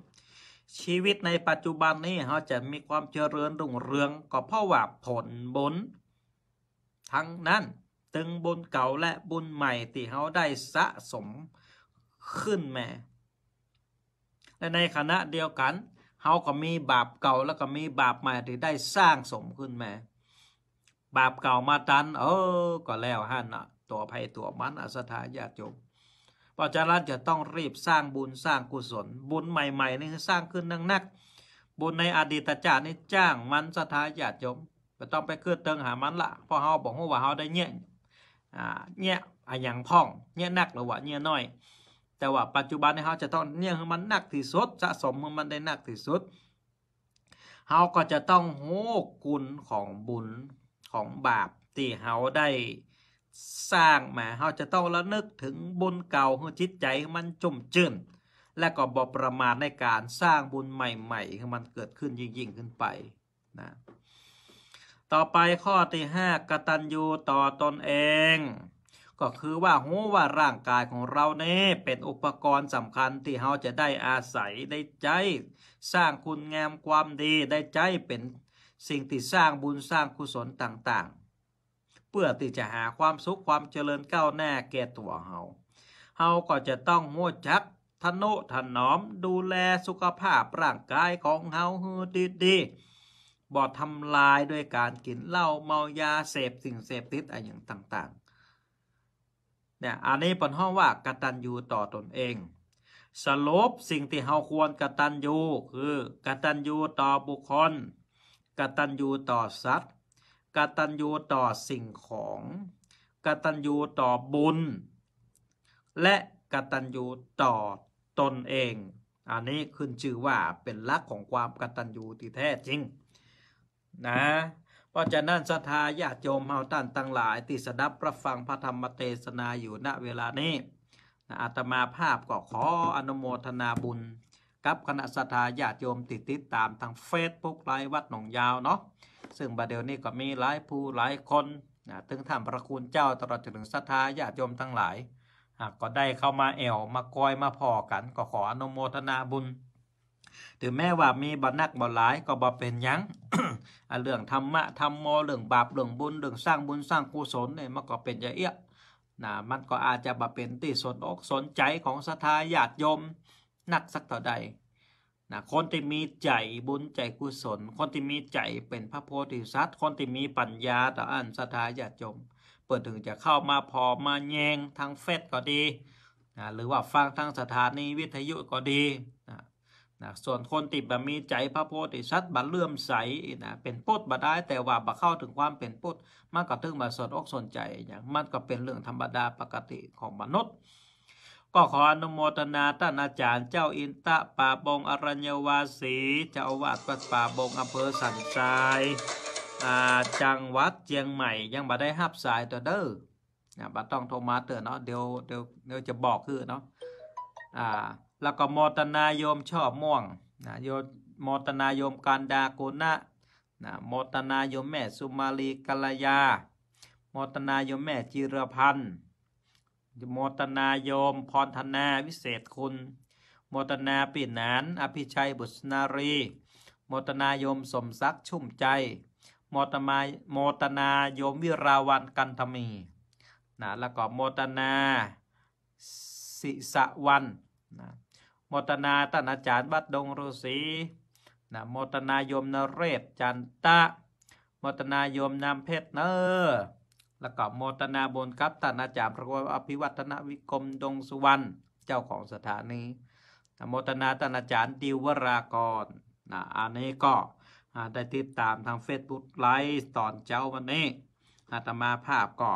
ชีวิตในปัจจุบันนี้เขาจะมีความเจริญรุ่งเรืองก็เพราะว่าผลบุญทั้งนั้นตึงบุญเก่าและบุญใหม่ที่เขาได้สะสมขึ้นมาและในขณะเดียวกัน เขาก็มีบาปเก่าแล้วก็มีบาปใหม่ที่ได้สร้างสมขึ้นมา บาปเก่ามาตัน เออก็แล้วฮันอ่ะ ตัวภัยตัวมันอสถาญาติโยมพราะฉะนั้นจะต้องรีบสร้างบุญสร้างกุศลบุญใหม่ๆนี่สร้างขึ้นนังนักบุญในอดีตชาตินี่จ้างมันสถาญาติโยมก็ต้องไปเกิดเติงหามันละเพราะเขาบอกว่าเขาได้เนี่ยเนี่ยอะอย่างพ่องเนี่ยนักหรือว่าเนี่ยน้อย แต่ว่าปัจจุบันในเขาจะต้องเนี่ยมันนักที่สุดสะสมมันได้นักที่สุดเขาก็จะต้องโหกุลของบุญของบาปที่เขาได้สร้างมาเราจะต้องระลึกถึงบุญเก่าของจิตใจมันจมจืนและก็บอประมาทในการสร้างบุญใหม่ๆให้มันเกิดขึ้นยิ่งๆขึ้นไปนะต่อไปข้อที่ห้ากตัญญูต่อตอนเอง ก็คือว่าหูว่าร่างกายของเราเนี่เป็นอุปกรณ์สำคัญที่เราจะได้อาศัยได้ใจสร้างคุณงามความดีได้ใจเป็นสิ่งที่สร้างบุญสร้างกุศลต่างเพื่อที่จะหาความสุขความเจริญก้าวหน้าแก่ตัวเฮาเฮาก็จะต้องหัวจักทนุถนอมดูแลสุขภาพร่างกายของเฮาฮือดีๆบ่ทำลายด้วยการกินเหล้าเมายาเสพสิ่งเสพติดอะไรอย่างต่างๆ เนี่ยอันนี้เป็นห้องว่ากตัญญูต่อตนเองสรุปสิ่งที่เฮาควรกตัญญูคือกตัญญูต่อบุคคล กตัญญูต่อสัตว์กตัญญูต่อสิ่งของกตัญญูต่อบุญ และกตัญญูต่อตนเอง อันนี้ขึ้นชื่อว่าเป็นลักของความกตัญญูที่แท้จริงนะเพราะฉะนั้นศรัทธาญาติโยมเฮาท่านตั้งหลาย ที่สดับประฟังพระธรรมเทศนาอยู่ณเวลานี้อาตมาภาพก็ขออนุโมทนาบุญ กับคณะศรัทธาญาติโยมติดติดตามทางเฟซบุ๊กไลฟ์วัดหนองยาวเนาะซึ่งบัดเดี๋ยวนี้ก็มีหลายผู้หลายคน นะ ถึงท่านพระคุณ เจ้า ตลอดจนถึงศรัทธาญาติโยมทั้งหลายก็ได้เข้ามา แอวมากอยมาพอกัน ก็ขอ อนุโมทนาบุญถึงแม้ว่ามีบันักบ่หลายก็บ่เป็นยัง เรื่องธรรมะธรรมโมเรื่องบาปเรื่องบุญเรื่องสร้างบุญสร้างกุศลเนี่ย มันก็เป็นยาเอียยนะ มันก็อาจจะบ่เป็นที่สนอกสนใจของศรัทธาญาติโยมนักสักต่อใดนะคนที่มีใจบุญใจกุศล คนที่มีใจเป็นพระโพธิสัตว์ คนที่มีปัญญาต่ออันสถาญาจม เปิดถึงจะเข้ามาพอมาแยงทางเฟซก็ดีนะหรือว่าฟังทางสถานีวิทยุก็ดีนะส่วนคนติดแบบมีใจพระโพธิสัตว์บัตเลื่อมใสนะเป็นปุตบัได้แต่ว่าบัเข้าถึงความเป็นปุตมากกว่าทึ่งบัสนอกสนใจอย่างมันก็เป็นเรื่องธรรมดาปกติของมนุษย์ก็ขออนุโมทนาท่านอาจารย์เจ้าอินตะป่าบงอรัญวาสีเจ้าอาวาสวัดป่าบงอำเภอสันทรายจังหวัดเชียงใหม่ยังบ่ได้ฮับสายตัวเด้อนะบ่ต้องโทรมาเตือนเนาะเดี๋ยวเดี๋ยวเดี๋ยวจะบอกคือเนาะอ่าแล้วก็โมตนาโยมชอบม่วงนะโยมโมตนาโยมการดาโกนณะนะโมตนาโยมแม่สุมาลีกัลยา โมตนาโยมแม่จิรพันธ์โมตนาโยมพรธนาวิเศษคุณ โมตนาปิ่นันอภิชัยบุษนารี โมตนาโยมสมศักดิ์ชุ่มใจโมตมาโมตนาโยมวิราวันกันธมีนะแล้วก็โมตนา สิสวันนะโมตนาตนาจารย์วัดดงฤษีนะโมตนาโยมนเรศจันตะโมตนาโยมนำเพชรเนอแล้วก็โมตนาบนครับท่านอาจารย์พระวอภิวัฒนวิกรมดงสุวรรณ เจ้าของสถานีโมตนาท่านอาจารย์ดิวรากรนะ อันนี้ก็ได้ติดตามทาง Facebook ไลฟ์ตอนเจ้าวันนี้อาตมาภาพก็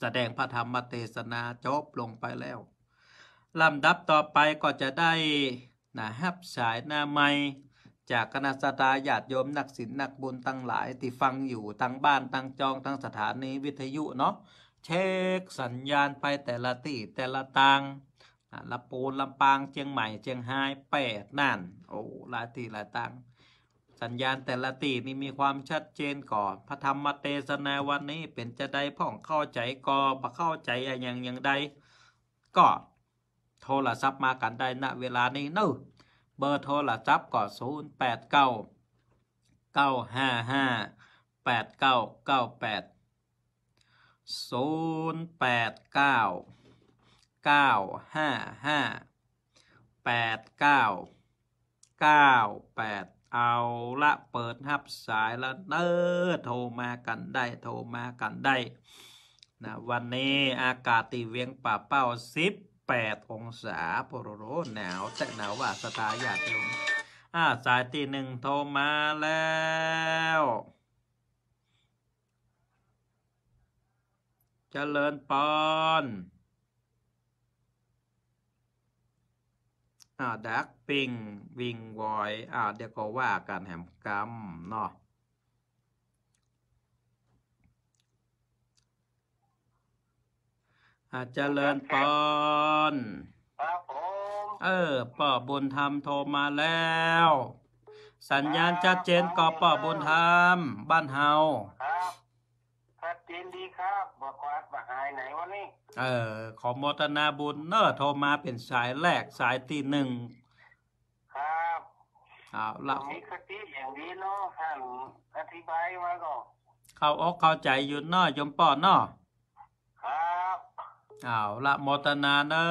แสดงพระธรรมเทศนาจบลงไปแล้ว ลำดับต่อไปก็จะได้นะฮับสายหน้าไมจากคณะสตาญาติโยมนักศิลนักบุญตั้งหลาย ที่ฟังอยู่ทั้งบ้านทั้งจองทั้งสถานีวิทยุเนาะเช็คสัญญาณไปแต่ละที่แต่ละตังลำปูนลำปางเชียงใหม่เชียงรายแปดน่นโอ้หลายที่หลายตังสัญญาณแต่ละตีนี่มีความชัดเจนก่อนพระธรรมเทศนาวันนี้เป็นจะได้พ่องเข้าใจก็พอเข้าใจอย่างอย่างใดก็โทรศัพท์มากันได้ณเวลานี้เนอะเบอร์โทรละจับก่อศูนย์แปดเก้าเก้าห้าห้าแปดเก้าเก้าแปดศูนย์แปดเก้าเก้าห้าห้าแปดเก้าเก้าแปดเอาละเปิดครับสายละเด้อโทรมากันได้โทรมากันได้นะวันนี้อากาศตีเวียงป่าเป้าสิบ8 องศา โปรโรหนาวแต่หนาวว่าสตาอยากเดียอ่าสายที่หนึ่งโทรมาแล้วจเจริญปอนอ่าดัก ปิงวิงวอย อ่าเดี๋ยวก็ว่าการแหมกรรมเนาะอาจเจริญปอน เออปอบุญธรรมโทรมาแล้ว สัญญาณชัดเจนก่บปอบุญธรรมบ้านเฮา ครับชัดเจนดีครับบอกว่ามาหายไหนวันนี้ เออขอมตนาบุญเนอโทรมาเป็นสายแรกสายตีหนึ่ง ครับเ้าละนีคติอย่างดีเนาะท่านอธิบายมาก่อน เขาอกเข้าใจอยู่เนาะยมปอเนาะเอาละโมตนาเนอ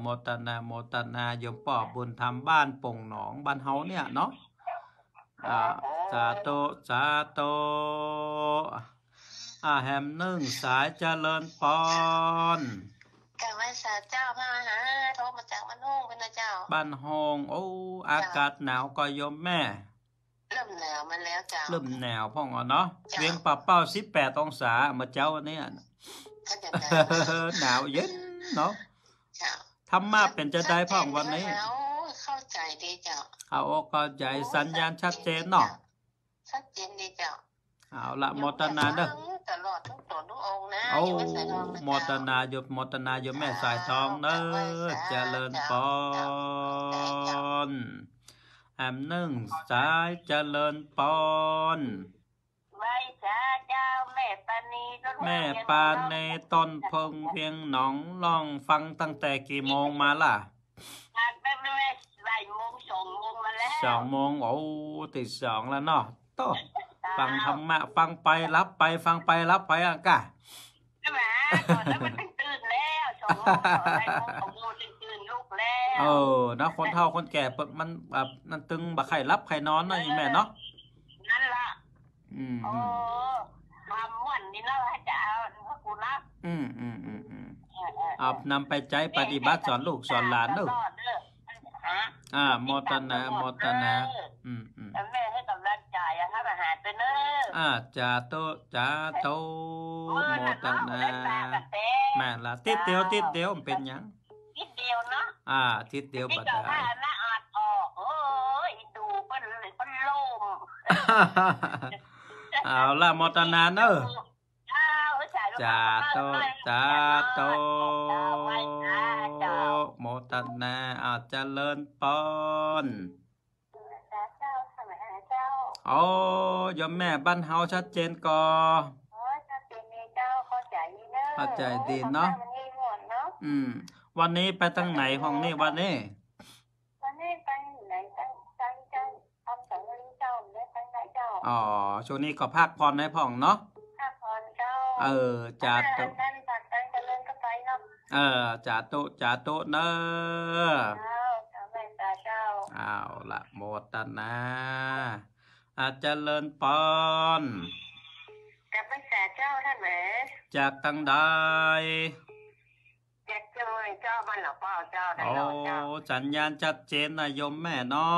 โมตนาโมตนาโยมปอบบุญทำบ้านปงหนองบ้านเฮาเนี่ยเนาะอ่าจาโตจาโตอาแฮมนึ่งสายเจริญปอนสาเจ้าาหาโทรมาจกบ้านหงนเจ้า บ้านโงโอ้ อากาศหนาวก็ยมแม่ เริ่มหนาวมาแล้วจ้า เริ่มหนาวพ่องอะเนาะเวียงปับเป้าสิบแปดองศามาเจ้าวันนี้หนาวเย็นเนาะ ทำมาเป็นจะได้พ่องวันนี้เข้าใจดีเจ้าเอาเข้าใจสัญญาณชัดเจนเนาะ ชัดเจนดีเจ้า เอาละมตนาเด้อตลอดทุกตัวทุกองนะโอ้มตนาหยมมตนาหยดแม่สายทองเด้อ เจริญพรแอมนึ่งสายเจริญพรแม่ปานในต้นพงเพียงหนองลองฟังตั้งแต่กี่โมงมาล่ะสองโมงโอ้ติดสองแล้วเนาะต้อฟังธรรมะฟังไปรับไปฟังไปรับไปอ่ะกะ่ไ้มันตื่นแล้วสองโมงอโตื่นลูกแล้วเออนะคนเฒ่าคนแก่มันแบบมันตึงบัใไข่รับไข่นอนเนาะอีแม่เนาะนั่นล่ะอืมทำนี้เราจะเอาพระกูรักอืมอืมอืมอืมเอานำไปใช้ปฏิบัติสอนลูกสอนหลานลูกอ่ามอตนา มอตนา อืมอืมแม่ให้กำลังใจอะครับอาหารเป็นเนออ่าจาโตจาโต มอตนาแม่ละติดเดียวติดเดียวเป็นยังติดเดียวเนาะ อ่าติดเดียวบัดนาอดออกโอ้ยดูเป็นเป็นโล่เอาละมอตนาเนอะจาโตจาโตโมตนาอาจจะเลินปอนโอ้ยมแม่บ้านเฮาชัดเจนก่อเข้าใจดีเนาะอืมวันนี้ไปตั้งไหนห้องนี้วันนี้วันนี้ไปไหนงงงทงางอ๋อช่วงนี้ก็พักผ่อนให้พ่องเนาะเออจาตุเออจาตุจาตุเนอะเอาละโมตนาอาจจะเลิญปอนกัไม่แสาเจ้า ท่านเหมจากตั้งใดจากเจ้าเจ้ามันหรอเป้าเจ้าโอ้ สัญญาณชัดเจนนาโยมแม่นอ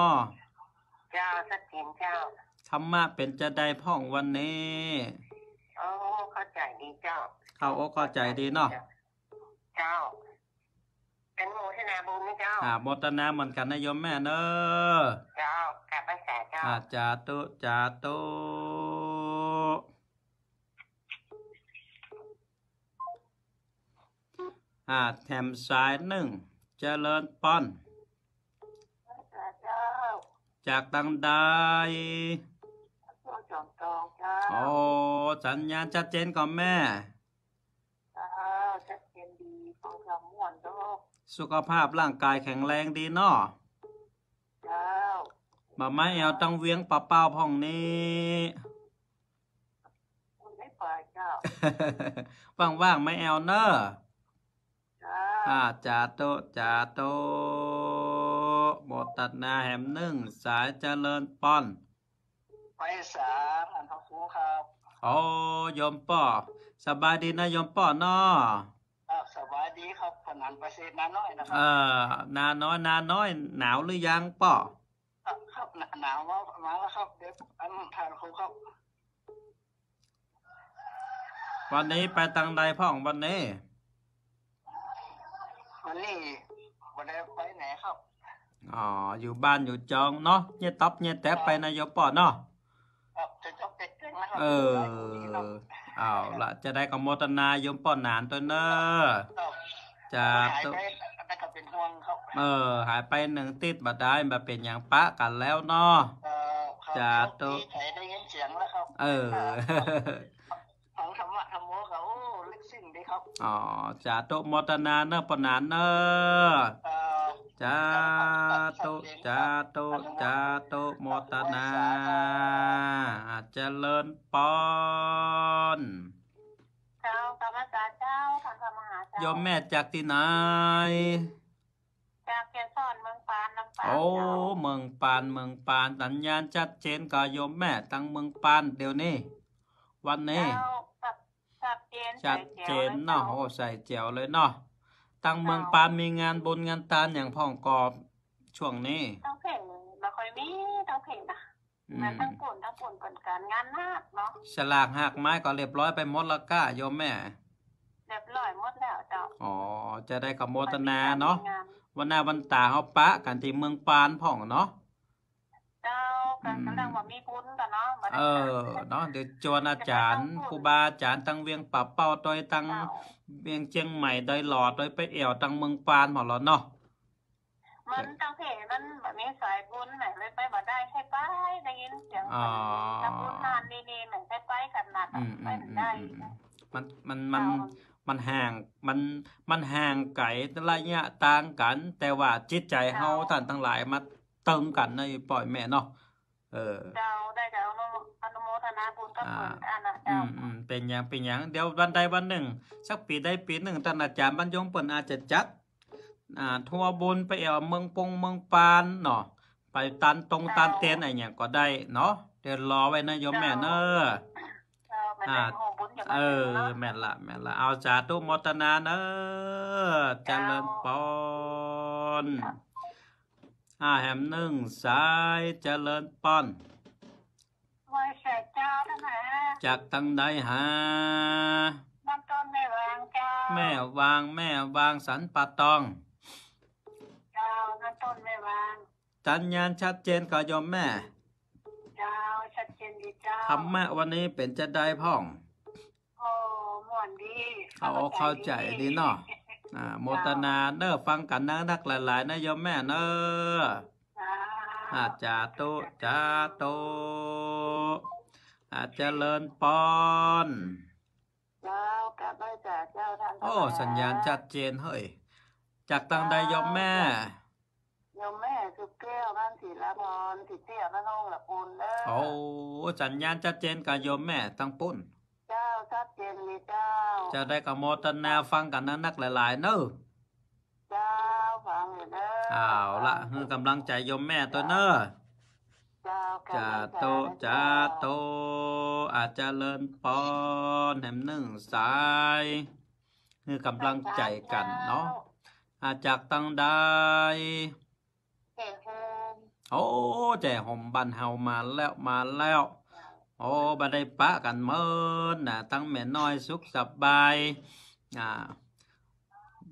เจ้าสัดเจนเจ้าธรรมะเป็นจะได้พ่องวันนี้อโอเข้าใจดีเจ้าเข้าอ้เข้าใจดีเนาะเจ้า เป็นโมทนาบุญน่เจ้าอ่าโมทนาเหมือนกันนะโยมแม่เนอะเจ้ากับภาษาเจ้าจ่าจาตุจาตุอ่าแถมสายหนึ่งเจริญป้อนจากตังไดจอมทองจ้าโอ้สัญญาณชัดเจนก่อนแม่อ่าชัดเจนดีพ่อจอมม่วนโลกสุขภาพร่างกายแข็งแรงดีเนาะเจ้าบ่ไม่เอลต้องเวียงปะเป้าพ่องนี้ไม่ปิ่คยเจ้าว่างๆไม่เอลเนอะอาจาโต จาโตบทตัดนาแหมนึ่ง สายเจริญป้อนสามอันพักคูครับโอ้ยอมป่อสบายดีนะยมป่อเนาะัสบายดีครับผนันประเทศนาน้อยนะครับเออ นาน้อยนาน้อย หนาวหรือยังป่อครับหนาวมาแล้วครับเดี๋ยวอันทานคูครับวันนี้ไปตังใดพ่องวันนี้วันนี้วันนี้ไปไหนครับอ๋ออยู่บ้านอยู่จองเนาะเนี่ยต๊อบเนี่ยแต๊ไปนายกป่อเนาะเออเอาละจะได้กับมตนายมป้อนนานตัวเนอะจะตเออหายไปหนึ่งติดบัดได้มาเป็นอย่างปะกันแล้วเนาะจะตัวเออของธรรมะธรรมโมเขาล็กสิ้งดีครับ อ๋อจะตัวมตนาเนอป้อนนานเนอจาตุจาตุจาตุตมตนาจเจริญปอนเจ้าธรรมศาเจ้าธรรมหาเจ้ายมแม่จากที่ไหน จากแกซ่อนเมืองปานลำปางโอ้ เมืองปาน เมืองปานสัญญาณชัดเจนกับโยมแม่ตั้งเมืองปานเดี๋ยวนี้ วันนี้ชัดเจนเนาะโอ้ใส่เจียวเลยเนาะตังเมืองปานมีงานบุญงานตานอย่างพ่องกอบช่วงนี้ตั้งเพ่งมาค่อยมีตั้งเพ่งนะมาตั้งปุ่นตั้งปุ่นก่อนการงานมากเนาะ ฉลากหักไม้ก็เรียบร้อยไปมดละก้าโยมแม่ เรียบร้อยหมดแล้วจ้ะ อ๋อจะได้กับโมตนาเนาะ วันหน้าวันตาเขาปะ กันที่เมืองปานพ่องเนาะ เจ้ากันกำลังว่ามีบุญแต่เนาะ เออเนาะเดี๋ยวจวนอาจารย์ครูบาอาจารย์ตังเวียงปับเป้าตอยตังเมียงเจียงใหม่ดอยหลอดดอยไปแอวตังเมืองปานหมอหลอดเนาะ มันตังเพมันแบบนี้สายบุญไหนเลยไปบ่ได้ใช่ไปได้ยินเสียงทำบุญนานดีๆเหมือนใช่ไปกันหนักไปได้มันมันมัน มันห่างมันมันห่างไกลระยะต่างกัน แต่ว่าจิตใจเฮาท่านทั้งหลายมาเติมกันในปล่อยแม่ เนาะเออเจ้าได้เจ้าอนุโมทนาบุญกับเหมือนอันนะเจ้าอืมเป็นอย่างเป็นอย่างเดี๋ยววันใดวันหนึ่งสักปีได้ปีหนึ่งท่านอาจารย์บรรยงเปิ่นอาจจะจัดอ่าทัวร์บุญไปเอาเมืองปงเมืองปานเนาะไปตันตรงตันเตนอะไรอย่างก็ได้เนาะเดี๋ยวรอไว้นะโยมแม่เนอะอ่าเออแม่ละแม่ละเอาจาตุมตนาเนอะจันเลิญปอนอาแหมหนึ่งสายเจริญป้อนไหวเสียเจ้าท่านหจากตังใดฮะน้ำต้นแม่วางเจ้าแม่วางแม่วาง สันปะตอง เจ้าน้ำต้นแม่วางจันยานชัดเจนขอยอมแม่เจ้ชัดเจนดีเจ้า ทำแม่วันนี้เป็นจะได้พ่องโอ้หม่วนดีเขาเข้าใจดีเนาะอ่าโมตนาเด้อฟังกันนะนักหลาย ๆนะโยมแม่เนอะอาจาโตจาโต อาจเจริญปอนโอ้สัญญาณชัดเจนเฮ้ยจากตังใดยมแม่ยมแม่สุแก้วบ้านศิลาพรสิเตี้ยบ้านน้องละปุนเด้อโอ้สัญญาณชัดเจนกับยมแม่ตั้งปุ้นครับเจนเลยเจ้าจะได้กับโมทนาฟังกันนักหลายๆเนอะจ้าฟังเด้ออ้าวละคือกำลังใจยมแม่ตัวเนอะจาโตจาโต อาจจะเลินปอนแหมหนึ่งสาย คือกำลังใจกันเนาะ อาจากตั้งได้ โอ้แจ่หอมบันเฮามาแล้วมาแล้วโอ้บัดได้ปะกันเมินนะตั้งแม่น้อยสุขสบายอ่า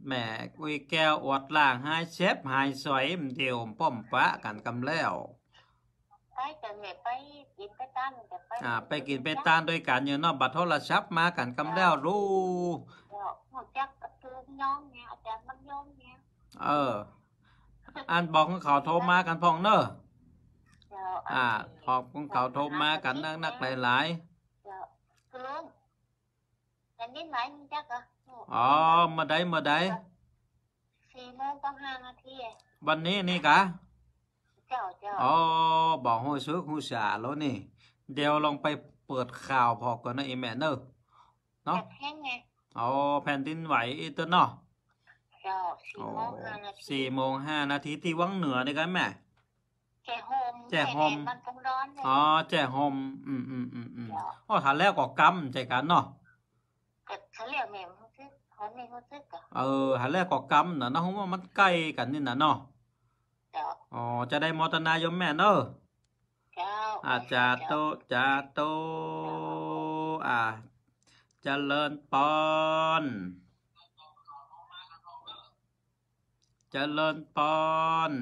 แม่กุยแก้วอดล่างหายเชฟหายสวยเดียวป้อมปะกันกำแล้วไปแต่แม่ไปกินไปต้นแต่ไปอ่าไปกินไปตัานด้วยกันอยู่นอกบัตรโทรศัพท์มากันกำแล้วรู้หมดจักคือน้องเนี่ยอาจารย์มันย้อมเนี่ยเอออันบอกเขาโทรมากันพองเนอะอ่าขอบขุณเขาโทรมากัน นักนักหลายยคุณลุงแ่นมจักเหรออ๋อมาได้มาได้สี่โมงกัห้านาที วันนี้นี่กะเจ้าเจ้าอ๋อ บอกหูซื้อหูสาแล้วนี่ เดี๋ยวลองไปเปิดข่าวพอก่อนนะอีแม่เนอะเนาะแอ้ไงอ๋อแผ่นดินไหวอีตัวเนาะสี่โมงห้านาทีที่วังเหนือนี่กันแม่แจกโฮมแจกโฮมมันคงร้อนเลยอ๋อ แจกโฮมอืมอืมอืมอืมอ๋อฐานแรกก็กำใจกันเนาะก็เขาเรียกแม่มันคือเขาไม่เขาซึกอ่ะเออฐานแรกก็กำนะเนาะว่ามันใกล้กันนี่นะเนาะอ๋อ จะได้มอตนายมแม่เนอะอาจารโตจาโตอ่าจเจริญปอนจเจริญปอน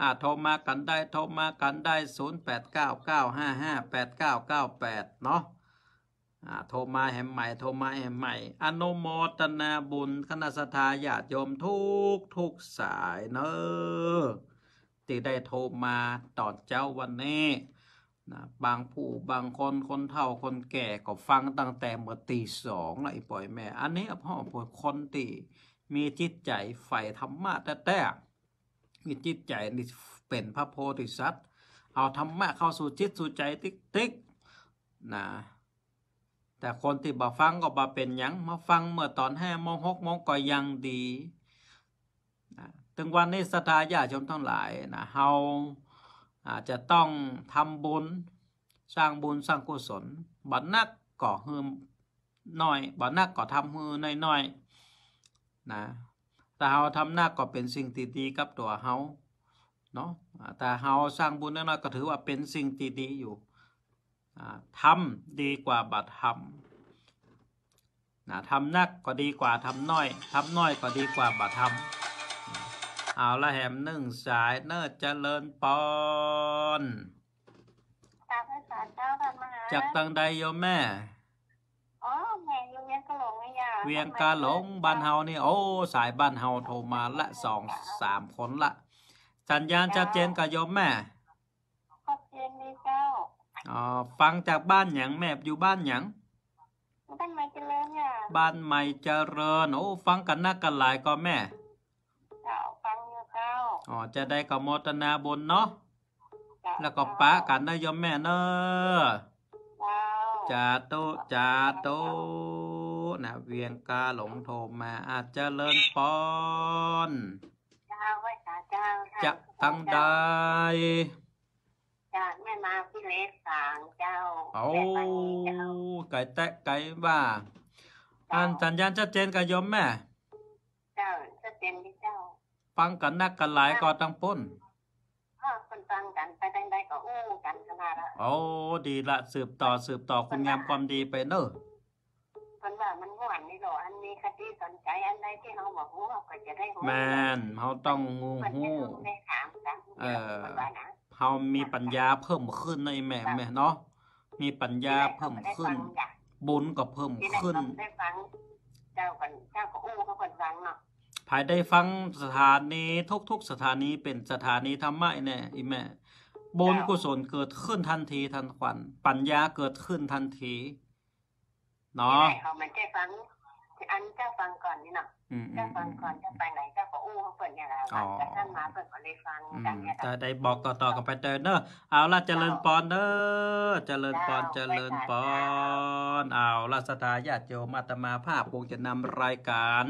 อาโทรมากันได้ โทรมากันได้ 0899558998 เนาะอาโทรมาแห่มใหม่โทรมาแห่มใหม่อนุโมทนาบุญคณะสถาญาติโยมทุกทุกสายเนอะที่ได้โทรมาตอนเจ้าวันนี้นะบางผู้ บางคนคนเฒ่าคนแก่ ก็ฟังตั้งแต่เมื่อตีสองไอ้ปล่อยแม่ อันนี้พ่อปล่อยคนตีมีจิตใจใฝ่ธรรมะแต่แต่มีจิตใจนี่เป็นพระโพธิสัตว์ เอาธรรมะเข้าสู่จิตสู่ใจติ๊กติ๊กนะแต่คนที่บ่ฟังก็บ่เป็นยังมาฟังเมื่อตอนแห่มองหกมองก็ยังดีนะถึงวันนี้สตาญาชมทั้งหลายนะเฮาอาจจะต้องทำบุญสร้างบุญสร้างกุศลบ่นักก่อฮืมน้อยบ่นักก่อทำฮือน้อยๆนะแต่เฮาทำหน้าก็เป็นสิ่งที่ดีกับตัวเฮาเนาะแต่เฮาสร้างบุญน้อยก็ถือว่าเป็นสิ่งที่ดีอยู่ทำดีกว่าบัตรทำนะทำนักก็ดีกว่าทำน้อยทำน้อยก็ดีกว่าบัตรทำเอาละแหมหนึ่งสายเนิร์ดเจริญปอนจากตังใดโยแม่อ๋อเวียงกาหลงบ้านเฮานี่โอ้สายบ้านเฮาโทรมาละสองสามคนละจัญญาณชัดเจนกับยมแม่ชัดเจนเลยเจ้าอ๋อฟังจากบ้านหยังแม่อยู่บ้านหยังบ้านใหม่เจริญอ่ะบ้านใหม่เจริญโอ้ฟังกันนักกันหลายก็แม่เจ้าฟังอยู่เจ้าอ๋อจะได้กับโมตนาบนเนาะแล้วก็ปะกันได้ยยมแม่เนอะจ้าโตจ้าโตนะเวียงกาหลงโทมาอาจจะเลินปอนจะตั้งได้จะแม่มาพี่เล็กสางเจ้า โอ้ ไก่แตะไก่บ่าอันสัญญาณชัดเจนกับยมแม่เจ้าชัดเจนพี่เจ้าฟังกันนักกันหลายก็ตั้งป้นพ่อคนฟังกันไปได้ก็อู้กันขนาดละโอ้ดีละสืบต่อสืบต่อคุณงามความดีไปเนอะคนว่ามันห่วนนี่หรออันนี้คดีสนใจอันใดที่เขาบอกรูาก็จะได้หูแมนเขาต้องงูหูเออเขามีปัญญาเพิ่มขึ้นในแม่แม่เนาะมีปัญญาเพิ่มขึ้น บุญก็เพิ่มขึ้นาภายได้ฟังสถานีทุกๆสถานีเป็นสถานีธรรมะแน่อีแม่บุญกุศลเกิดขึ้นทันที ทันควันปัญญาเกิดขึ้นทันทีนาะเขามันเจ้าฟังอันเจ้าฟังก่อนนี่เนาะเจ้าฟังก่อนจะไปไหนเจ้าก็อู้เขาเปิดเนี่ยละแต่ท่านมาเปิดมาเลยฟังแต่ได้บอกต่อๆกันไปเด้อเนอะเอาละเจริญปอนเด้อเจริญปอนเจริญปอนเอาละสถาญาติโยมอาตมาภาพคงจะนำรายการ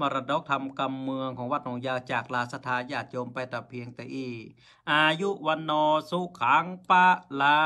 มรดกธรรมกำเมืองของวัดหนองยาจากลาสถาญาติโยมไปแต่เพียงแต่อีอายุวันโนสุขังปะลา